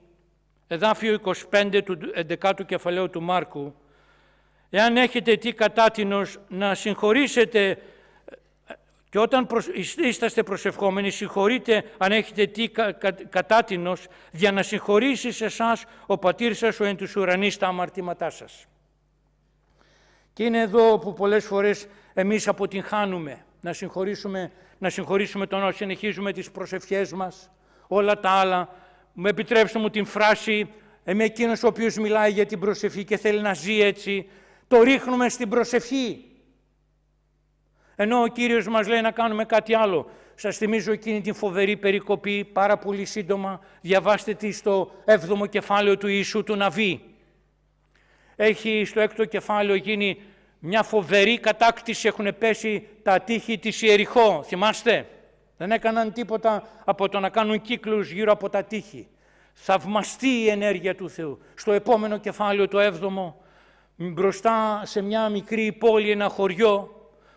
εδάφιο 25 του 11ου κεφαλαίου του Μάρκου, εάν έχετε τι κατάτινος να συγχωρήσετε και όταν είστε προσευχόμενοι, συγχωρείτε αν έχετε τι κα... κα... κατάτινος, για να συγχωρήσεις σε εσάς ο πατήρ σας ο εν τους ουρανείς τα αμαρτήματά σας. Και είναι εδώ που πολλές φορές εμείς αποτυγχάνουμε να συγχωρήσουμε, να συγχωρήσουμε τον όσο συνεχίζουμε τις προσευχές μας, όλα τα άλλα. Με επιτρέψτε μου την φράση, είμαι εκείνος ο οποίος μιλάει για την προσευχή και θέλει να ζει έτσι. Το ρίχνουμε στην προσευχή. Ενώ ο κύριος μας λέει να κάνουμε κάτι άλλο. Σας θυμίζω εκείνη την φοβερή περικοπή, πάρα πολύ σύντομα, διαβάστε τη στο 7ο κεφάλαιο του Ιησού του Ναβί. Έχει στο 6ο κεφάλαιο γίνει μια φοβερή κατάκτηση, έχουν πέσει τα τείχη της Ιεριχώ, θυμάστε. Δεν έκαναν τίποτα από το να κάνουν κύκλους γύρω από τα τείχη. Θαυμαστεί η ενέργεια του Θεού. Στο επόμενο κεφάλαιο, το 7ο, μπροστά σε μια μικρή πόλη, ένα χωριό,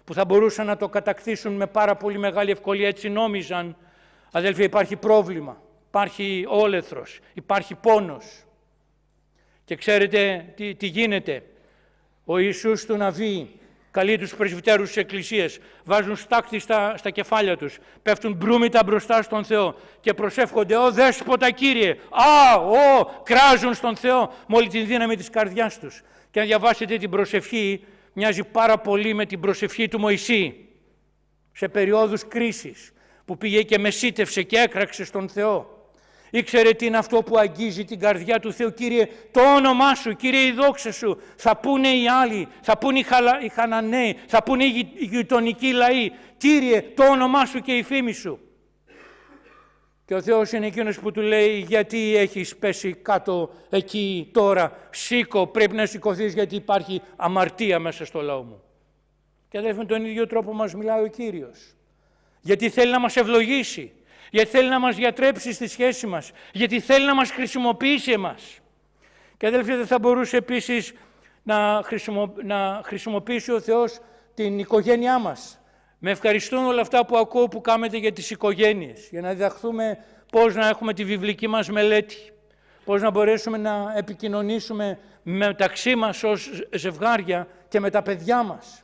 που θα μπορούσαν να το κατακτήσουν με πάρα πολύ μεγάλη ευκολία. Έτσι νόμιζαν, αδελφοί, υπάρχει πρόβλημα, υπάρχει όλεθρος, υπάρχει πόνος. Και ξέρετε τι, τι γίνεται. Ο Ιησούς του Ναβί καλεί τους πρεσβυτέρους της Εκκλησίας, βάζουν στάκτη στα, κεφάλια τους, πέφτουν μπρούμητα μπροστά στον Θεό και προσεύχονται «Ω δέσποτα Κύριε, α, ο, κράζουν στον Θεό με όλη την δύναμη της καρδιάς τους». Και αν διαβάσετε την προσευχή μοιάζει πάρα πολύ με την προσευχή του Μωυσή σε περιόδους κρίσης που πήγε και μεσίτευσε και έκραξε στον Θεό. Ήξερε τι είναι αυτό που αγγίζει την καρδιά του Θεού. Κύριε, το όνομά σου, Κύριε, η δόξα σου. Θα πούνε οι άλλοι, θα πούνε οι, χαλα... οι Χαναναίοι, θα πούνε οι γειτονικοί λαοί. Κύριε, το όνομά σου και η φήμη σου. Και ο Θεός είναι εκείνος που του λέει γιατί έχεις πέσει κάτω εκεί τώρα, σήκω, πρέπει να σηκωθείς γιατί υπάρχει αμαρτία μέσα στο λαό μου. Και αδελφοί, με τον ίδιο τρόπο μας μιλάει ο Κύριος. Γιατί θέλει να μας ευλογήσει, γιατί θέλει να μας διατρέψει στη σχέση μας, γιατί θέλει να μας χρησιμοποιήσει εμάς. Και αδελφοί δεν θα μπορούσε επίσης να, να χρησιμοποιήσει ο Θεός την οικογένειά μας, με ευχαριστούν όλα αυτά που ακούω που κάνετε για τις οικογένειες, για να διδαχθούμε πώς να έχουμε τη βιβλική μας μελέτη, πώς να μπορέσουμε να επικοινωνήσουμε μεταξύ μας ως ζευγάρια και με τα παιδιά μας.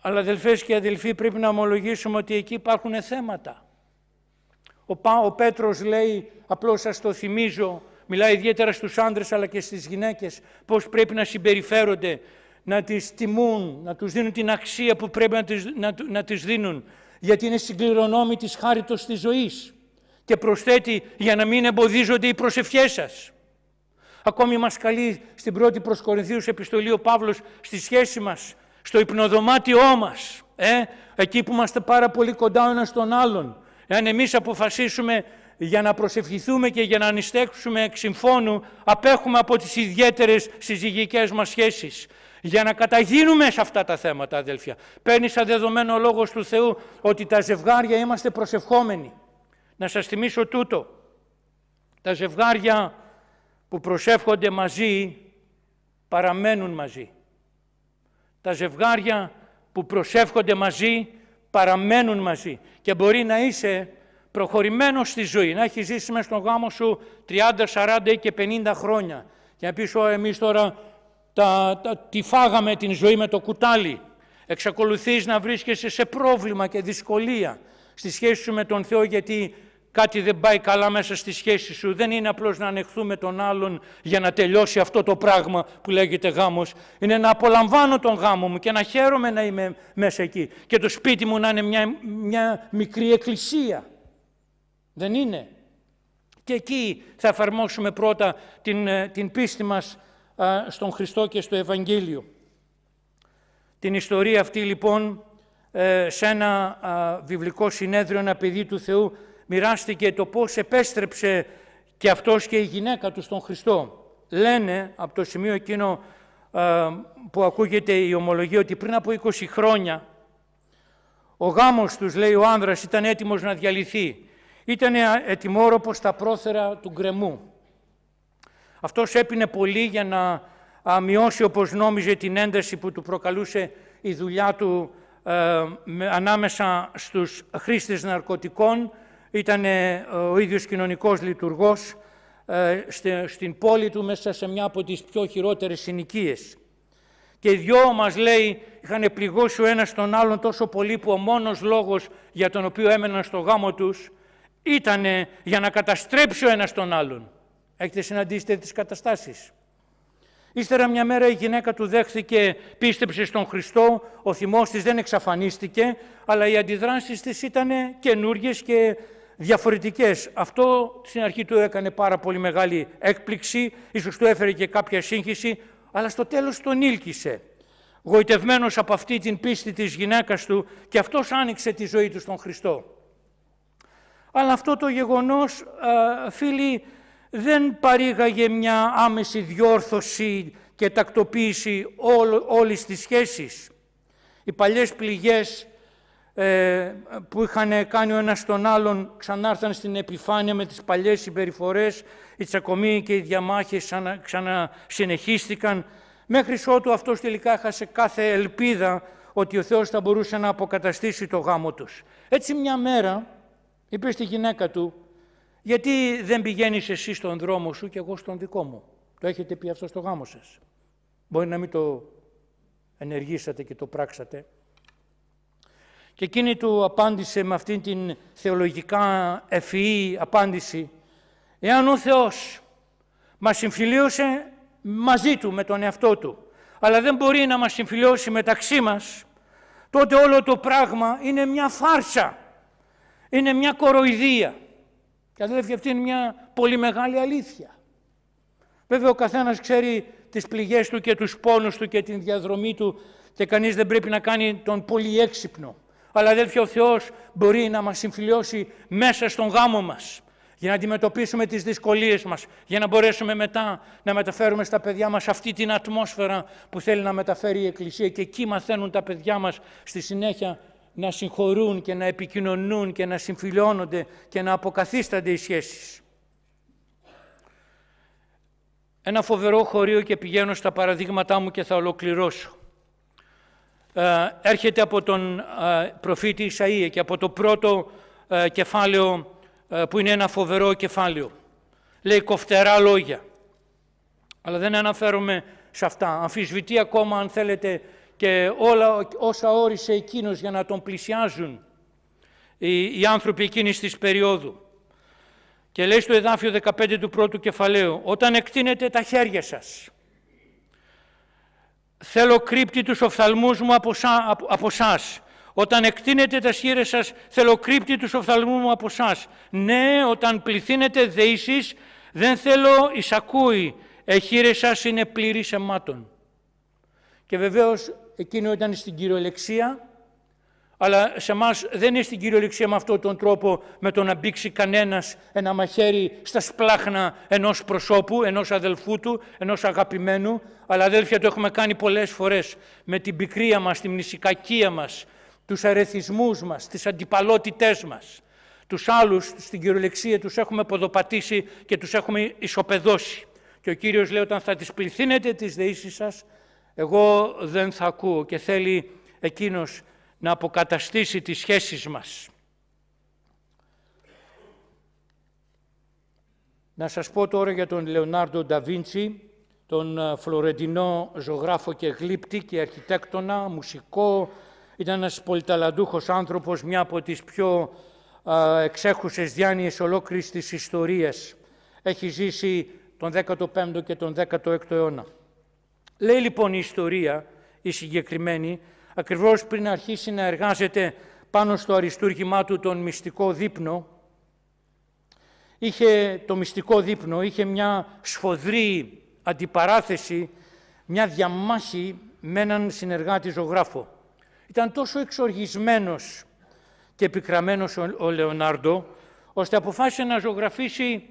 Αλλά αδελφές και αδελφοί πρέπει να ομολογήσουμε ότι εκεί υπάρχουν θέματα. Ο, Πα, Πέτρος λέει, απλώς σας το θυμίζω, μιλάει ιδιαίτερα στους άντρες αλλά και στις γυναίκες, πώς πρέπει να συμπεριφέρονται να τις τιμούν, να τους δίνουν την αξία που πρέπει να τις, να, να δίνουν, γιατί είναι συγκληρονόμοι της χάριτος της ζωής. Και προσθέτει για να μην εμποδίζονται οι προσευχές σας. Ακόμη μας καλεί στην πρώτη προς επιστολή ο Παύλος στη σχέση μας, στο υπνοδωμάτιό μας, ε, εκεί που είμαστε πάρα πολύ κοντά ο ένας στον άλλον. Εάν εμείς αποφασίσουμε για να προσευχηθούμε και για να ανιστέξουμε εξ συμφώνου, απέχουμε από τις ιδιαίτερες συζυγικές μας σχέσεις για να καταγίνουμε σε αυτά τα θέματα, αδελφιά. Παίρνει σαν δεδομένο λόγος του Θεού ότι τα ζευγάρια είμαστε προσευχόμενοι. Να σας θυμίσω τούτο. Τα ζευγάρια που προσεύχονται μαζί παραμένουν μαζί. Τα ζευγάρια που προσεύχονται μαζί παραμένουν μαζί. Και μπορεί να είσαι προχωρημένος στη ζωή, να έχεις ζήσει μέσα στον γάμο σου 30, 40 ή και 50 χρόνια. Και να πεις, εμείς τώρα τα, τα, τη φάγαμε την ζωή με το κουτάλι. Εξακολουθείς να βρίσκεσαι σε πρόβλημα και δυσκολία στη σχέση σου με τον Θεό γιατί κάτι δεν πάει καλά μέσα στη σχέση σου. Δεν είναι απλώς να ανεχθούμε τον άλλον για να τελειώσει αυτό το πράγμα που λέγεται γάμος. Είναι να απολαμβάνω τον γάμο μου και να χαίρομαι να είμαι μέσα εκεί. Και το σπίτι μου να είναι μια, μια μικρή εκκλησία. Δεν είναι. Και εκεί θα εφαρμόσουμε πρώτα την, ε, την πίστη μας στον Χριστό και στο Ευαγγέλιο. Την ιστορία αυτή λοιπόν ε, σε ένα βιβλικό συνέδριο ένα παιδί του Θεού μοιράστηκε το πώς επέστρεψε και αυτός και η γυναίκα του στον Χριστό. Λένε από το σημείο εκείνο που ακούγεται η ομολογία ότι πριν από 20 χρόνια ο γάμος τους, λέει ο άνδρας, ήταν έτοιμος να διαλυθεί. Ήταν ετοιμόροπος στα πρόθερα του γκρεμού. Αυτός έπινε πολύ για να μειώσει όπως νόμιζε την ένταση που του προκαλούσε η δουλειά του ε, ανάμεσα στους χρήστες ναρκωτικών. Ήταν ε, ο ίδιος κοινωνικός λειτουργός ε, στην πόλη του μέσα σε μια από τις πιο χειρότερες συνοικίες. Και οι δυο μας λέει είχαν πληγώσει ο ένας τον άλλον τόσο πολύ που ο μόνος λόγος για τον οποίο έμεναν στο γάμο τους ήταν για να καταστρέψει ο ένας τον άλλον. Έχετε συναντήσει τέτοιες καταστάσεις. Ύστερα μια μέρα η γυναίκα του δέχθηκε, πίστεψε στον Χριστό, ο θυμός της δεν εξαφανίστηκε, αλλά οι αντιδράσεις της ήταν καινούριε και διαφορετικές. Αυτό στην αρχή του έκανε πάρα πολύ μεγάλη έκπληξη, ίσως του έφερε και κάποια σύγχυση, αλλά στο τέλος τον ήλκησε. Γοητευμένος από αυτή την πίστη της γυναίκας του και αυτός άνοιξε τη ζωή του στον Χριστό. Αλλά αυτό το γεγονός, φίλοι, δεν παρήγαγε μια άμεση διόρθωση και τακτοποίηση όλη όλης της σχέσης. Οι παλιές πληγές ε, που είχαν κάνει ο ένας τον άλλον ξανάρθαν στην επιφάνεια με τις παλιές συμπεριφορές, οι τσακωμοί και οι διαμάχες ξανασυνεχίστηκαν, μέχρι ότου αυτός τελικά έχασε κάθε ελπίδα ότι ο Θεός θα μπορούσε να αποκαταστήσει το γάμο τους. Έτσι μια μέρα είπε στη γυναίκα του γιατί δεν πηγαίνεις εσύ στον δρόμο σου και εγώ στον δικό μου. Το έχετε πει αυτό στο γάμο σας. Μπορεί να μην το ενεργήσατε και το πράξατε. Και εκείνη του απάντησε με αυτήν την θεολογικά ευφυή απάντηση. Εάν ο Θεός μας συμφιλίωσε μαζί Του, με τον εαυτό Του, αλλά δεν μπορεί να μας συμφιλιώσει μεταξύ μας, τότε όλο το πράγμα είναι μια φάρσα, είναι μια κοροϊδία. Και αδέλφια, αυτή είναι μια πολύ μεγάλη αλήθεια. Βέβαια, ο καθένας ξέρει τις πληγές του και τους πόνους του και την διαδρομή του και κανείς δεν πρέπει να κάνει τον πολύ έξυπνο. Αλλά αδέλφια, ο Θεός μπορεί να μας συμφιλιώσει μέσα στον γάμο μας για να αντιμετωπίσουμε τις δυσκολίες μας, για να μπορέσουμε μετά να μεταφέρουμε στα παιδιά μας αυτή την ατμόσφαιρα που θέλει να μεταφέρει η Εκκλησία και εκεί μαθαίνουν τα παιδιά μας στη συνέχεια να συγχωρούν και να επικοινωνούν και να συμφιλιώνονται και να αποκαθίστανται οι σχέσεις. Ένα φοβερό χωρίο και πηγαίνω στα παραδείγματά μου και θα ολοκληρώσω. Ε, έρχεται από τον ε, προφήτη Ισαΐε και από το πρώτο ε, κεφάλαιο που είναι ένα φοβερό κεφάλαιο. Λέει κοφτερά λόγια. Αλλά δεν αναφέρομαι σε αυτά. Αμφισβητεί ακόμα, αν θέλετε, και όλα όσα όρισε εκείνος για να τον πλησιάζουν οι, άνθρωποι εκείνης της περίοδου. Και λέει στο εδάφιο 15 του πρώτου κεφαλαίου, όταν εκτείνετε τα χέρια σας, θέλω κρύπτη τους οφθαλμούς μου από, σα, σας. Όταν εκτείνετε τα σχήρες σας, θέλω κρύπτη τους οφθαλμούς μου από σας. Ναι, όταν πληθύνετε δεήσεις, δεν θέλω εισακούει. Εχείρες σας είναι πλήρης αιμάτων. Και βεβαίως εκείνο ήταν στην κυριολεξία, αλλά σε εμά δεν είναι στην κυριολεξία με αυτόν τον τρόπο με το να μπήξει κανένας ένα μαχαίρι στα σπλάχνα ενός προσώπου, ενός αδελφού του, ενός αγαπημένου. Αλλά αδέλφια το έχουμε κάνει πολλές φορές με την πικρία μας, την μνησικακία μας, τους αρεθισμούς μας, τις αντιπαλότητές μας, τους άλλους στην κυριολεξία τους έχουμε ποδοπατήσει και τους έχουμε ισοπεδώσει. Και ο κύριος λέει όταν θα τις πληθύνετε τις δεήσεις σας εγώ δεν θα ακούω και θέλει εκείνος να αποκαταστήσει τις σχέσεις μας. Να σας πω τώρα για τον Λεωνάρντο Νταβίντσι, τον ε, φλωρεντινό ζωγράφο και γλύπτη και αρχιτέκτονα, μουσικό. Ήταν ένας πολυταλαντούχος άνθρωπος, μια από τις πιο ε, εξέχουσες διάνοιες ολόκληρης της ιστορίας. Έχει ζήσει τον 15ο και τον 16ο αιώνα. Λέει λοιπόν η ιστορία η συγκεκριμένη, ακριβώς πριν αρχίσει να εργάζεται πάνω στο αριστούργημά του τον μυστικό δείπνο, είχε το μυστικό δείπνο, είχε μια σφοδρή αντιπαράθεση, μια διαμάχη με έναν συνεργάτη ζωγράφο. Ήταν τόσο εξοργισμένος και επικραμένος ο Λεωνάρντο, ώστε αποφάσισε να ζωγραφίσει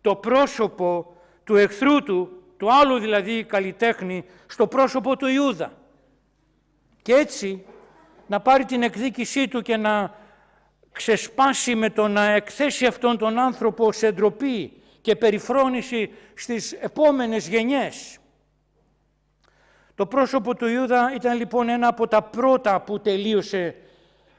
το πρόσωπο του εχθρού του του άλλου δηλαδή καλλιτέχνη στο πρόσωπο του Ιούδα. Και έτσι να πάρει την εκδίκησή του και να ξεσπάσει με το να εκθέσει αυτόν τον άνθρωπο σε ντροπή και περιφρόνηση στις επόμενες γενιές. Το πρόσωπο του Ιούδα ήταν λοιπόν ένα από τα πρώτα που τελείωσε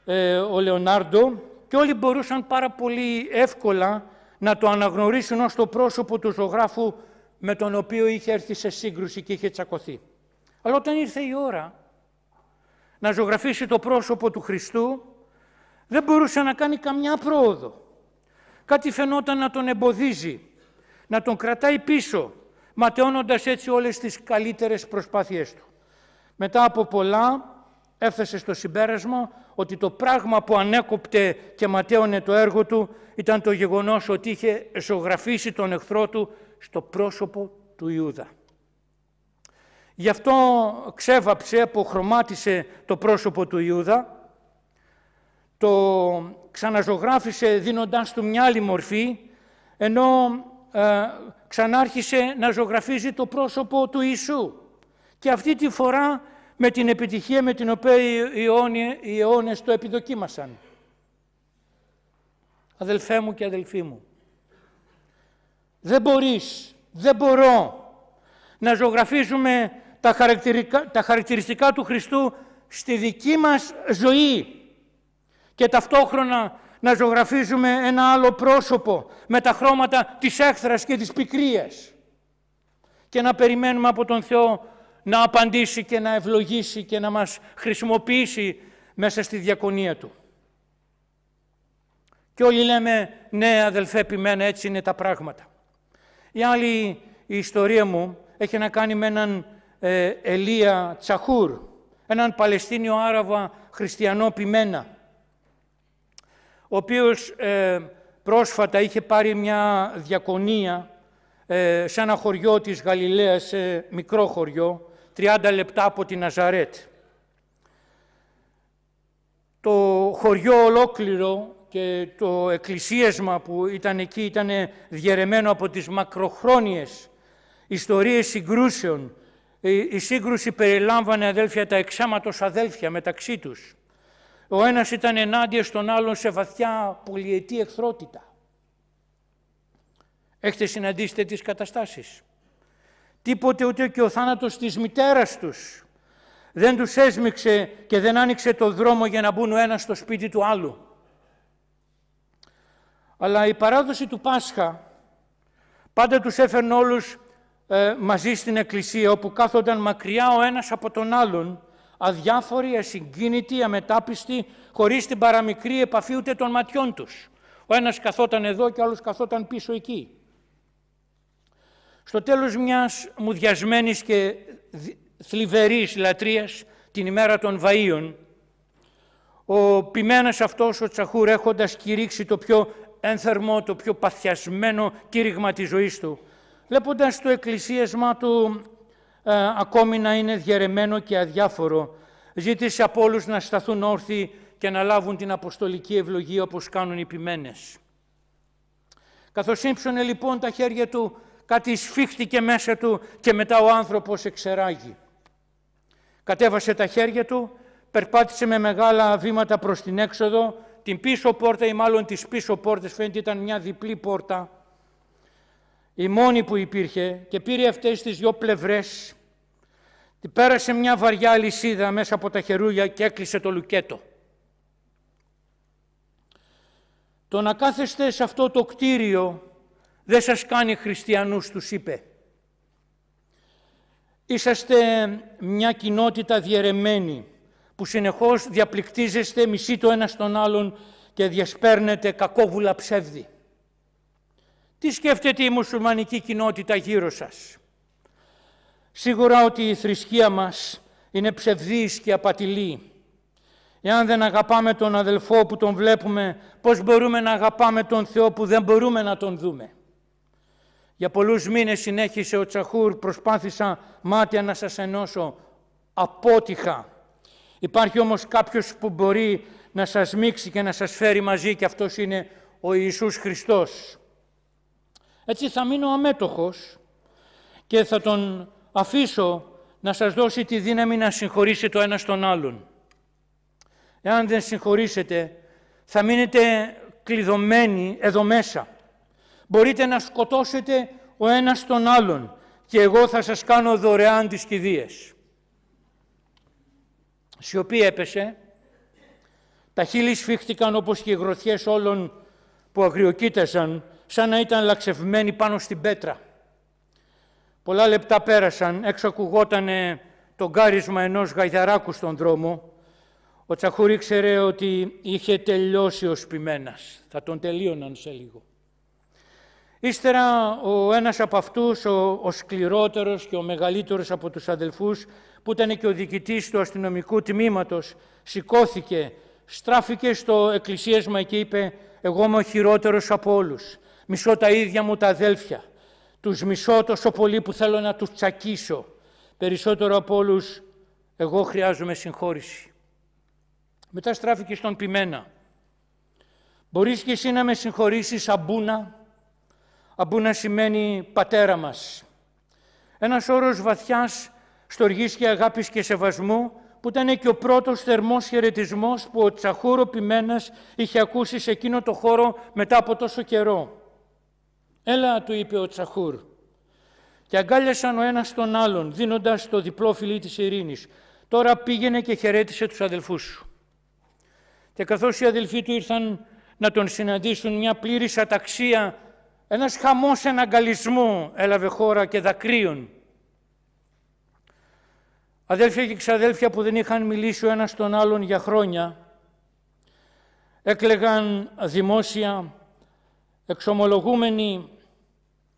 ε, ο Λεωνάρντο και όλοι μπορούσαν πάρα πολύ εύκολα να το αναγνωρίσουν ως το πρόσωπο του ζωγράφου με τον οποίο είχε έρθει σε σύγκρουση και είχε τσακωθεί. Αλλά όταν ήρθε η ώρα να ζωγραφίσει το πρόσωπο του Χριστού, δεν μπορούσε να κάνει καμιά πρόοδο. Κάτι φαινόταν να τον εμποδίζει, να τον κρατάει πίσω, ματαιώνοντας έτσι όλες τις καλύτερες προσπάθειές του. Μετά από πολλά έφτασε στο συμπέρασμα ότι το πράγμα που ανέκοπτε και ματέωνε το έργο του ήταν το γεγονός ότι είχε ζωγραφίσει τον εχθρό του στο πρόσωπο του Ιούδα. Γι' αυτό ξέβαψε αποχρωμάτισε το πρόσωπο του Ιούδα, το ξαναζωγράφησε δίνοντάς του μια άλλη μορφή, ενώ ε, ξανάρχισε να ζωγραφίζει το πρόσωπο του Ιησού. Και αυτή τη φορά με την επιτυχία με την οποία οι αιώνες το επιδοκίμασαν. Αδελφέ μου και αδελφοί μου, δεν μπορείς, δεν μπορώ να ζωγραφίζουμε τα, χαρακτηριστικά, τα χαρακτηριστικά του Χριστού στη δική μας ζωή και ταυτόχρονα να ζωγραφίζουμε ένα άλλο πρόσωπο με τα χρώματα της έχθρας και της πικρίας και να περιμένουμε από τον Θεό να απαντήσει και να ευλογήσει και να μας χρησιμοποιήσει μέσα στη διακονία Του. Και όλοι λέμε, ναι αδελφέ, επιμένα, έτσι είναι τα πράγματα. Η άλλη η ιστορία μου έχει να κάνει με έναν ε, Ελία Τσαχούρ, έναν Παλαιστίνιο Άραβα χριστιανό ποιμένα, ο οποίος ε, πρόσφατα είχε πάρει μια διακονία ε, σε ένα χωριό της Γαλιλαίας, σε μικρό χωριό, 30 λεπτά από τη Ναζαρέτ. Το χωριό ολόκληρο και το εκκλησίασμα που ήταν εκεί ήταν διαιρεμένο από τις μακροχρόνιες ιστορίες συγκρούσεων. Η σύγκρουση περιλάμβανε αδέλφια τα εξάματος αδέλφια μεταξύ τους. Ο ένας ήταν ενάντια στον άλλον σε βαθιά πολυετή εχθρότητα. Έχετε συναντήσει τέτοιες καταστάσεις. Τίποτε ούτε και ο θάνατος της μητέρας τους δεν τους έσμιξε και δεν άνοιξε το δρόμο για να μπουν ο ένας στο σπίτι του άλλου. Αλλά η παράδοση του Πάσχα πάντα τους έφερνε όλους ε, μαζί στην εκκλησία, όπου κάθονταν μακριά ο ένας από τον άλλον, αδιάφοροι, ασυγκίνητοι, αμετάπιστοι, χωρίς την παραμικρή επαφή ούτε των ματιών τους. Ο ένας καθόταν εδώ και ο άλλος καθόταν πίσω εκεί. Στο τέλος μιας μουδιασμένης και θλιβερής λατρείας την ημέρα των Βαΐων, ο ποιμένας αυτός ο Τσαχούρ έχοντας κηρύξει το πιο ένθερμο, το πιο παθιασμένο κήρυγμα της ζωής του, βλέποντας το εκκλησίασμα του ε, ακόμη να είναι διαιρεμένο και αδιάφορο. Ζήτησε από όλους να σταθούν όρθιοι και να λάβουν την αποστολική ευλογία όπως κάνουν οι ποιμένες. Καθώς σύμψωνε λοιπόν τα χέρια του, κάτι σφίχτηκε μέσα του και μετά ο άνθρωπος εξεράγει. Κατέβασε τα χέρια του, περπάτησε με μεγάλα βήματα προς την έξοδο, την πίσω πόρτα ή μάλλον τις πίσω πόρτες, φαίνεται ήταν μια διπλή πόρτα, η μόνη που υπήρχε και πήρε αυτές τις δυο πλευρές, την πέρασε μια βαριά αλυσίδα μέσα από τα χερούγια και έκλεισε το λουκέτο. Το να κάθεστε σε αυτό το κτίριο δεν σας κάνει χριστιανούς, τους είπε. Είσαστε μια κοινότητα διαιρεμένη που συνεχώς διαπληκτίζεστε μισή το ένα στον άλλον και διασπέρνετε κακόβουλα ψεύδι. Τι σκέφτεται η μουσουλμανική κοινότητα γύρω σας. Σίγουρα ότι η θρησκεία μας είναι ψευδής και απατηλή. Εάν δεν αγαπάμε τον αδελφό που τον βλέπουμε, πώς μπορούμε να αγαπάμε τον Θεό που δεν μπορούμε να τον δούμε. Για πολλούς μήνες συνέχισε ο Τσαχούρ, προσπάθησα μάτια να σας ενώσω απότυχα. Υπάρχει όμως κάποιος που μπορεί να σας μίξει και να σας φέρει μαζί και αυτός είναι ο Ιησούς Χριστός. Έτσι θα μείνω αμέτωχος και θα τον αφήσω να σας δώσει τη δύναμη να συγχωρήσετε το ένα στον άλλον. Εάν δεν συγχωρήσετε, θα μείνετε κλειδωμένοι εδώ μέσα. Μπορείτε να σκοτώσετε ο ένας τον άλλον και εγώ θα σας κάνω δωρεάν τις κηδείες. Σιωπή έπεσε, τα χείλη σφίχτηκαν όπως και οι γροθιές όλων που αγριοκοίταζαν, σαν να ήταν λαξευμένοι πάνω στην πέτρα. Πολλά λεπτά πέρασαν, έξω ακουγότανε το γκάρισμα ενός γαϊδαράκου στον δρόμο. Ο Τσαχούρη ήξερε ότι είχε τελειώσει ο σπιμένας. Θα τον τελείωναν σε λίγο. Ύστερα ο ένας από αυτούς, ο, ο σκληρότερος και ο μεγαλύτερος από τους αδελφούς, που ήταν και ο διοικητής του αστυνομικού τμήματος, σηκώθηκε, στράφηκε στο εκκλησίασμα και είπε «Εγώ είμαι ο χειρότερος από όλους, μισώ τα ίδια μου τα αδέλφια, τους μισώ τόσο πολύ που θέλω να τους τσακίσω, περισσότερο από όλους εγώ χρειάζομαι συγχώρηση». Μετά στράφηκε στον Πιμένα. Μπορείς και εσύ να με συγχωρήσεις αμπούνα. Αμπούνα σημαίνει πατέρα μας. Ένας όρος βαθιάς στοργής και αγάπης και σεβασμού, που ήταν και ο πρώτος θερμός χαιρετισμός που ο Τσαχούρο Πιμένας είχε ακούσει σε εκείνο το χώρο μετά από τόσο καιρό. «Έλα», του είπε ο Τσαχούρ. Και αγκάλιασαν ο ένας τον άλλον, δίνοντας το διπλό φιλί της ειρήνης. Τώρα πήγαινε και χαιρέτησε τους αδελφούς σου. Και καθώς οι αδελφοί του ήρθαν να τον συναντήσουν μια πλήρης αταξία, ένας χαμός εναγκαλισμού έλαβε χώρα και δακρύων. Αδέλφια και ξαδέλφια που δεν είχαν μιλήσει ο ένας τον άλλον για χρόνια, έκλεγαν δημόσια, εξομολογούμενοι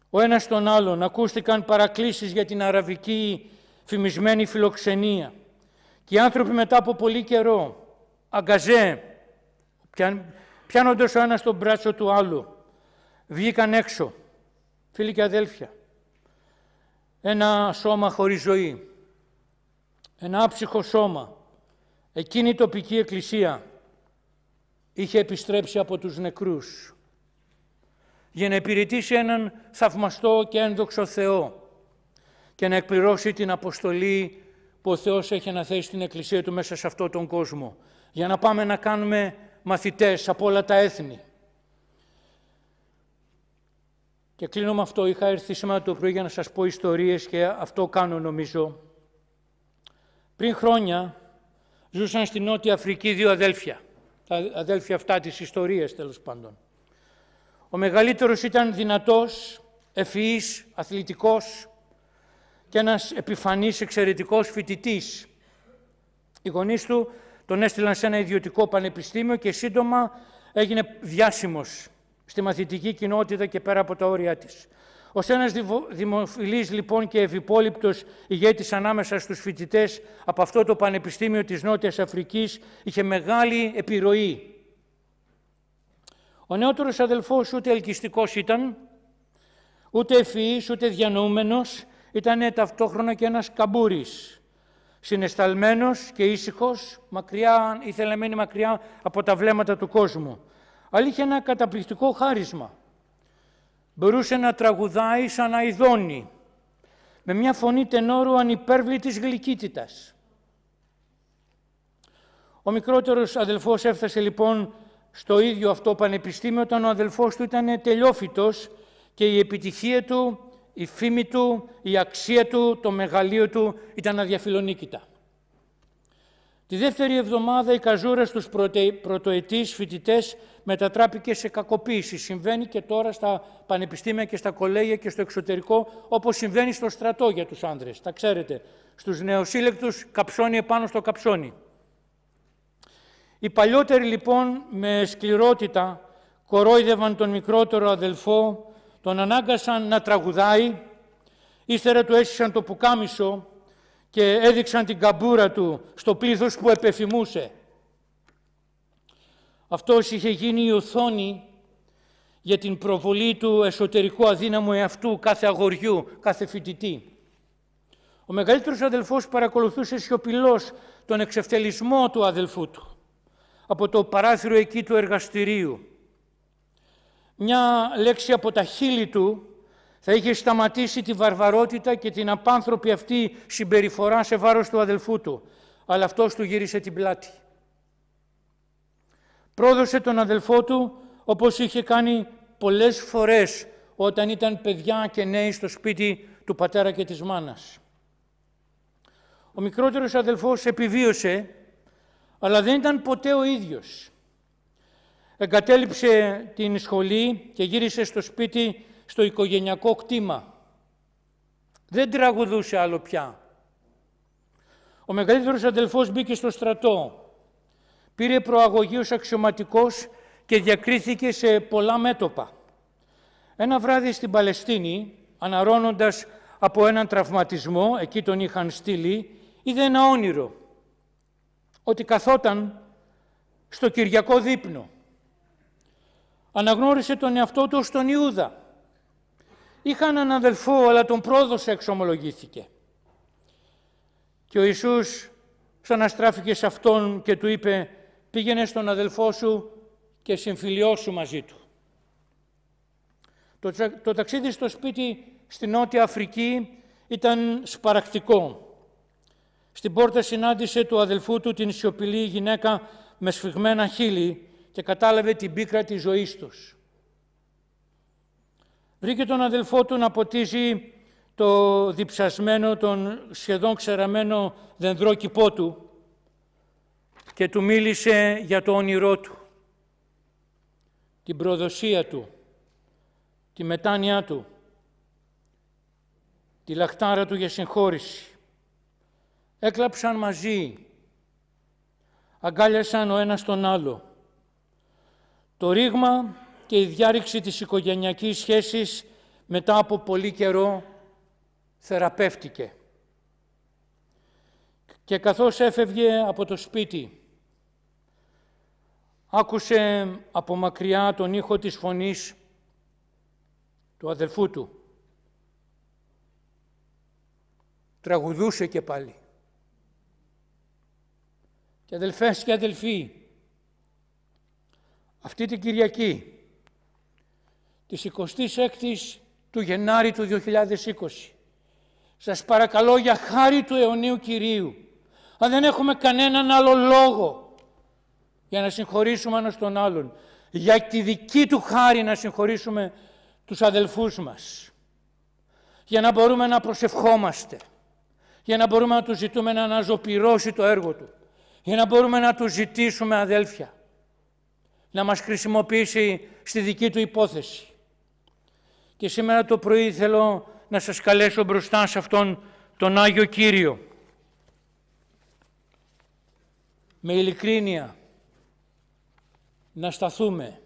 ο ένας τον άλλον, ακούστηκαν παρακλήσεις για την αραβική φημισμένη φιλοξενία. Και οι άνθρωποι μετά από πολύ καιρό, αγκαζέ, πιάνοντας ο ένας τον μπράτσο του άλλου, βγήκαν έξω, φίλοι και αδέλφια, ένα σώμα χωρίς ζωή, ένα άψυχο σώμα. Εκείνη η τοπική εκκλησία είχε επιστρέψει από τους νεκρούς για να υπηρετήσει έναν θαυμαστό και ένδοξο Θεό και να εκπληρώσει την αποστολή που ο Θεός έχει να θέσει στην Εκκλησία Του μέσα σε αυτόν τον κόσμο για να πάμε να κάνουμε μαθητές από όλα τα έθνη. Και κλείνω με αυτό. Είχα έρθει σήμερα το πρωί για να σας πω ιστορίες και αυτό κάνω νομίζω. Πριν χρόνια ζούσαν στην Νότια Αφρική δύο αδέλφια. Τα αδέλφια αυτά της ιστορίας τέλος πάντων. Ο μεγαλύτερος ήταν δυνατός, ευφυής, αθλητικός και ένας επιφανής εξαιρετικός φοιτητής. Οι γονείς του τον έστειλαν σε ένα ιδιωτικό πανεπιστήμιο και σύντομα έγινε διάσημος στη μαθητική κοινότητα και πέρα από τα όρια της. Ως ένας δημοφιλής λοιπόν και ευυπόληπτος ηγέτης ανάμεσα στους φοιτητές από αυτό το Πανεπιστήμιο της Νότιας Αφρικής είχε μεγάλη επιρροή. Ο νεότερος αδελφός ούτε ελκυστικός ήταν, ούτε ευφυής, ούτε διανοούμενος, ήταν ταυτόχρονα και ένας καμπούρης. Συνεσταλμένος και ήσυχος, μακριά, ήθελε να μείνει μακριά από τα βλέμματα του κόσμου. Αλλά είχε ένα καταπληκτικό χάρισμα μπορούσε να τραγουδάει σαν ειδώνει με μια φωνή τενόρου ανυπέρβλητης γλυκύτητας. Ο μικρότερος αδελφός έφτασε λοιπόν στο ίδιο αυτό πανεπιστήμιο όταν ο αδελφός του ήταν τελειόφυτος και η επιτυχία του, η φήμη του, η αξία του, το μεγαλείο του ήταν αδιαφιλονίκητα. Τη δεύτερη εβδομάδα οι καζούρες τους πρωτοετής φοιτητές μετατράπηκε σε κακοποίηση. Συμβαίνει και τώρα στα πανεπιστήμια και στα κολέγια και στο εξωτερικό, όπως συμβαίνει στο στρατό για τους άνδρες. Τα ξέρετε, στους νεοσύλλεκτους καψώνει επάνω στο καψώνι. Οι παλιότεροι λοιπόν με σκληρότητα κορόιδευαν τον μικρότερο αδελφό, τον ανάγκασαν να τραγουδάει, ύστερα του έσυσαν το πουκάμισο και έδειξαν την καμπούρα του στο πλήθος που επεφημούσε. Αυτός είχε γίνει η οθόνη για την προβολή του εσωτερικού αδύναμου εαυτού κάθε αγοριού, κάθε φοιτητή. Ο μεγαλύτερος αδελφός παρακολουθούσε σιωπηλό τον εξευτελισμό του αδελφού του από το παράθυρο εκεί του εργαστηρίου. Μια λέξη από τα χείλη του θα είχε σταματήσει τη βαρβαρότητα και την απάνθρωπη αυτή συμπεριφορά σε βάρος του αδελφού του. Αλλά αυτός του γύρισε την πλάτη. Πρόδωσε τον αδελφό του όπως είχε κάνει πολλές φορές όταν ήταν παιδιά και νέοι στο σπίτι του πατέρα και της μάνας. Ο μικρότερος αδελφός επιβίωσε, αλλά δεν ήταν ποτέ ο ίδιος. Εγκατέλειψε την σχολή και γύρισε στο σπίτι στο οικογενειακό κτήμα. Δεν τραγουδούσε άλλο πια. Ο μεγαλύτερος αδελφός μπήκε στο στρατό πήρε προαγωγή ως αξιωματικός και διακρίθηκε σε πολλά μέτωπα. Ένα βράδυ στην Παλαιστίνη, αναρώνοντας από έναν τραυματισμό, εκεί τον είχαν στείλει, είδε ένα όνειρο, ότι καθόταν στο Κυριακό δείπνο. Αναγνώρισε τον εαυτό του στον Ιούδα. Είχαν έναν αδελφό, αλλά τον πρόδωσε, εξομολογήθηκε. Και ο Ιησούς ξαναστράφηκε σε αυτόν και του είπε πήγαινε στον αδελφό σου και συμφιλιώσου μαζί του. Το, ταξίδι στο σπίτι στη Νότια Αφρική ήταν σπαρακτικό. Στην πόρτα συνάντησε του αδελφού του την σιωπηλή γυναίκα με σφιγμένα χείλη και κατάλαβε την πίκρα της ζωής τους. Βρήκε τον αδελφό του να ποτίζει το διψασμένο, τον σχεδόν ξεραμένο δένδρο του και του μίλησε για το όνειρό του, την προδοσία του, τη μετάνοια του, τη λαχτάρα του για συγχώρηση. Έκλαψαν μαζί, αγκάλιασαν ο ένας τον άλλο. Το ρήγμα και η διάρρηξη της οικογενειακής σχέσης μετά από πολύ καιρό θεραπεύτηκε. Και καθώς έφευγε από το σπίτι άκουσε από μακριά τον ήχο της φωνής του αδελφού του. Τραγουδούσε και πάλι. Και αδελφές και αδελφοί, αυτή την Κυριακή, της 26ης του Γενάρη του 2020, σας παρακαλώ για χάρη του αιωνίου Κυρίου, αν δεν έχουμε κανέναν άλλο λόγο για να συγχωρήσουμε ένας τον άλλον, για τη δική του χάρη να συγχωρήσουμε τους αδελφούς μας, για να μπορούμε να προσευχόμαστε, για να μπορούμε να τους ζητούμε να αναζωπυρώσει το έργο του, για να μπορούμε να τους ζητήσουμε αδέλφια, να μας χρησιμοποιήσει στη δική του υπόθεση. Και σήμερα το πρωί θέλω να σας καλέσω μπροστά σε αυτόν τον Άγιο Κύριο. Με ειλικρίνεια, να σταθούμε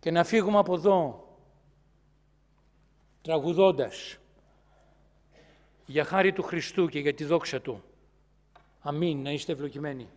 και να φύγουμε από εδώ τραγουδώντας για χάρη του Χριστού και για τη δόξα Του. Αμήν, να είστε ευλογημένοι.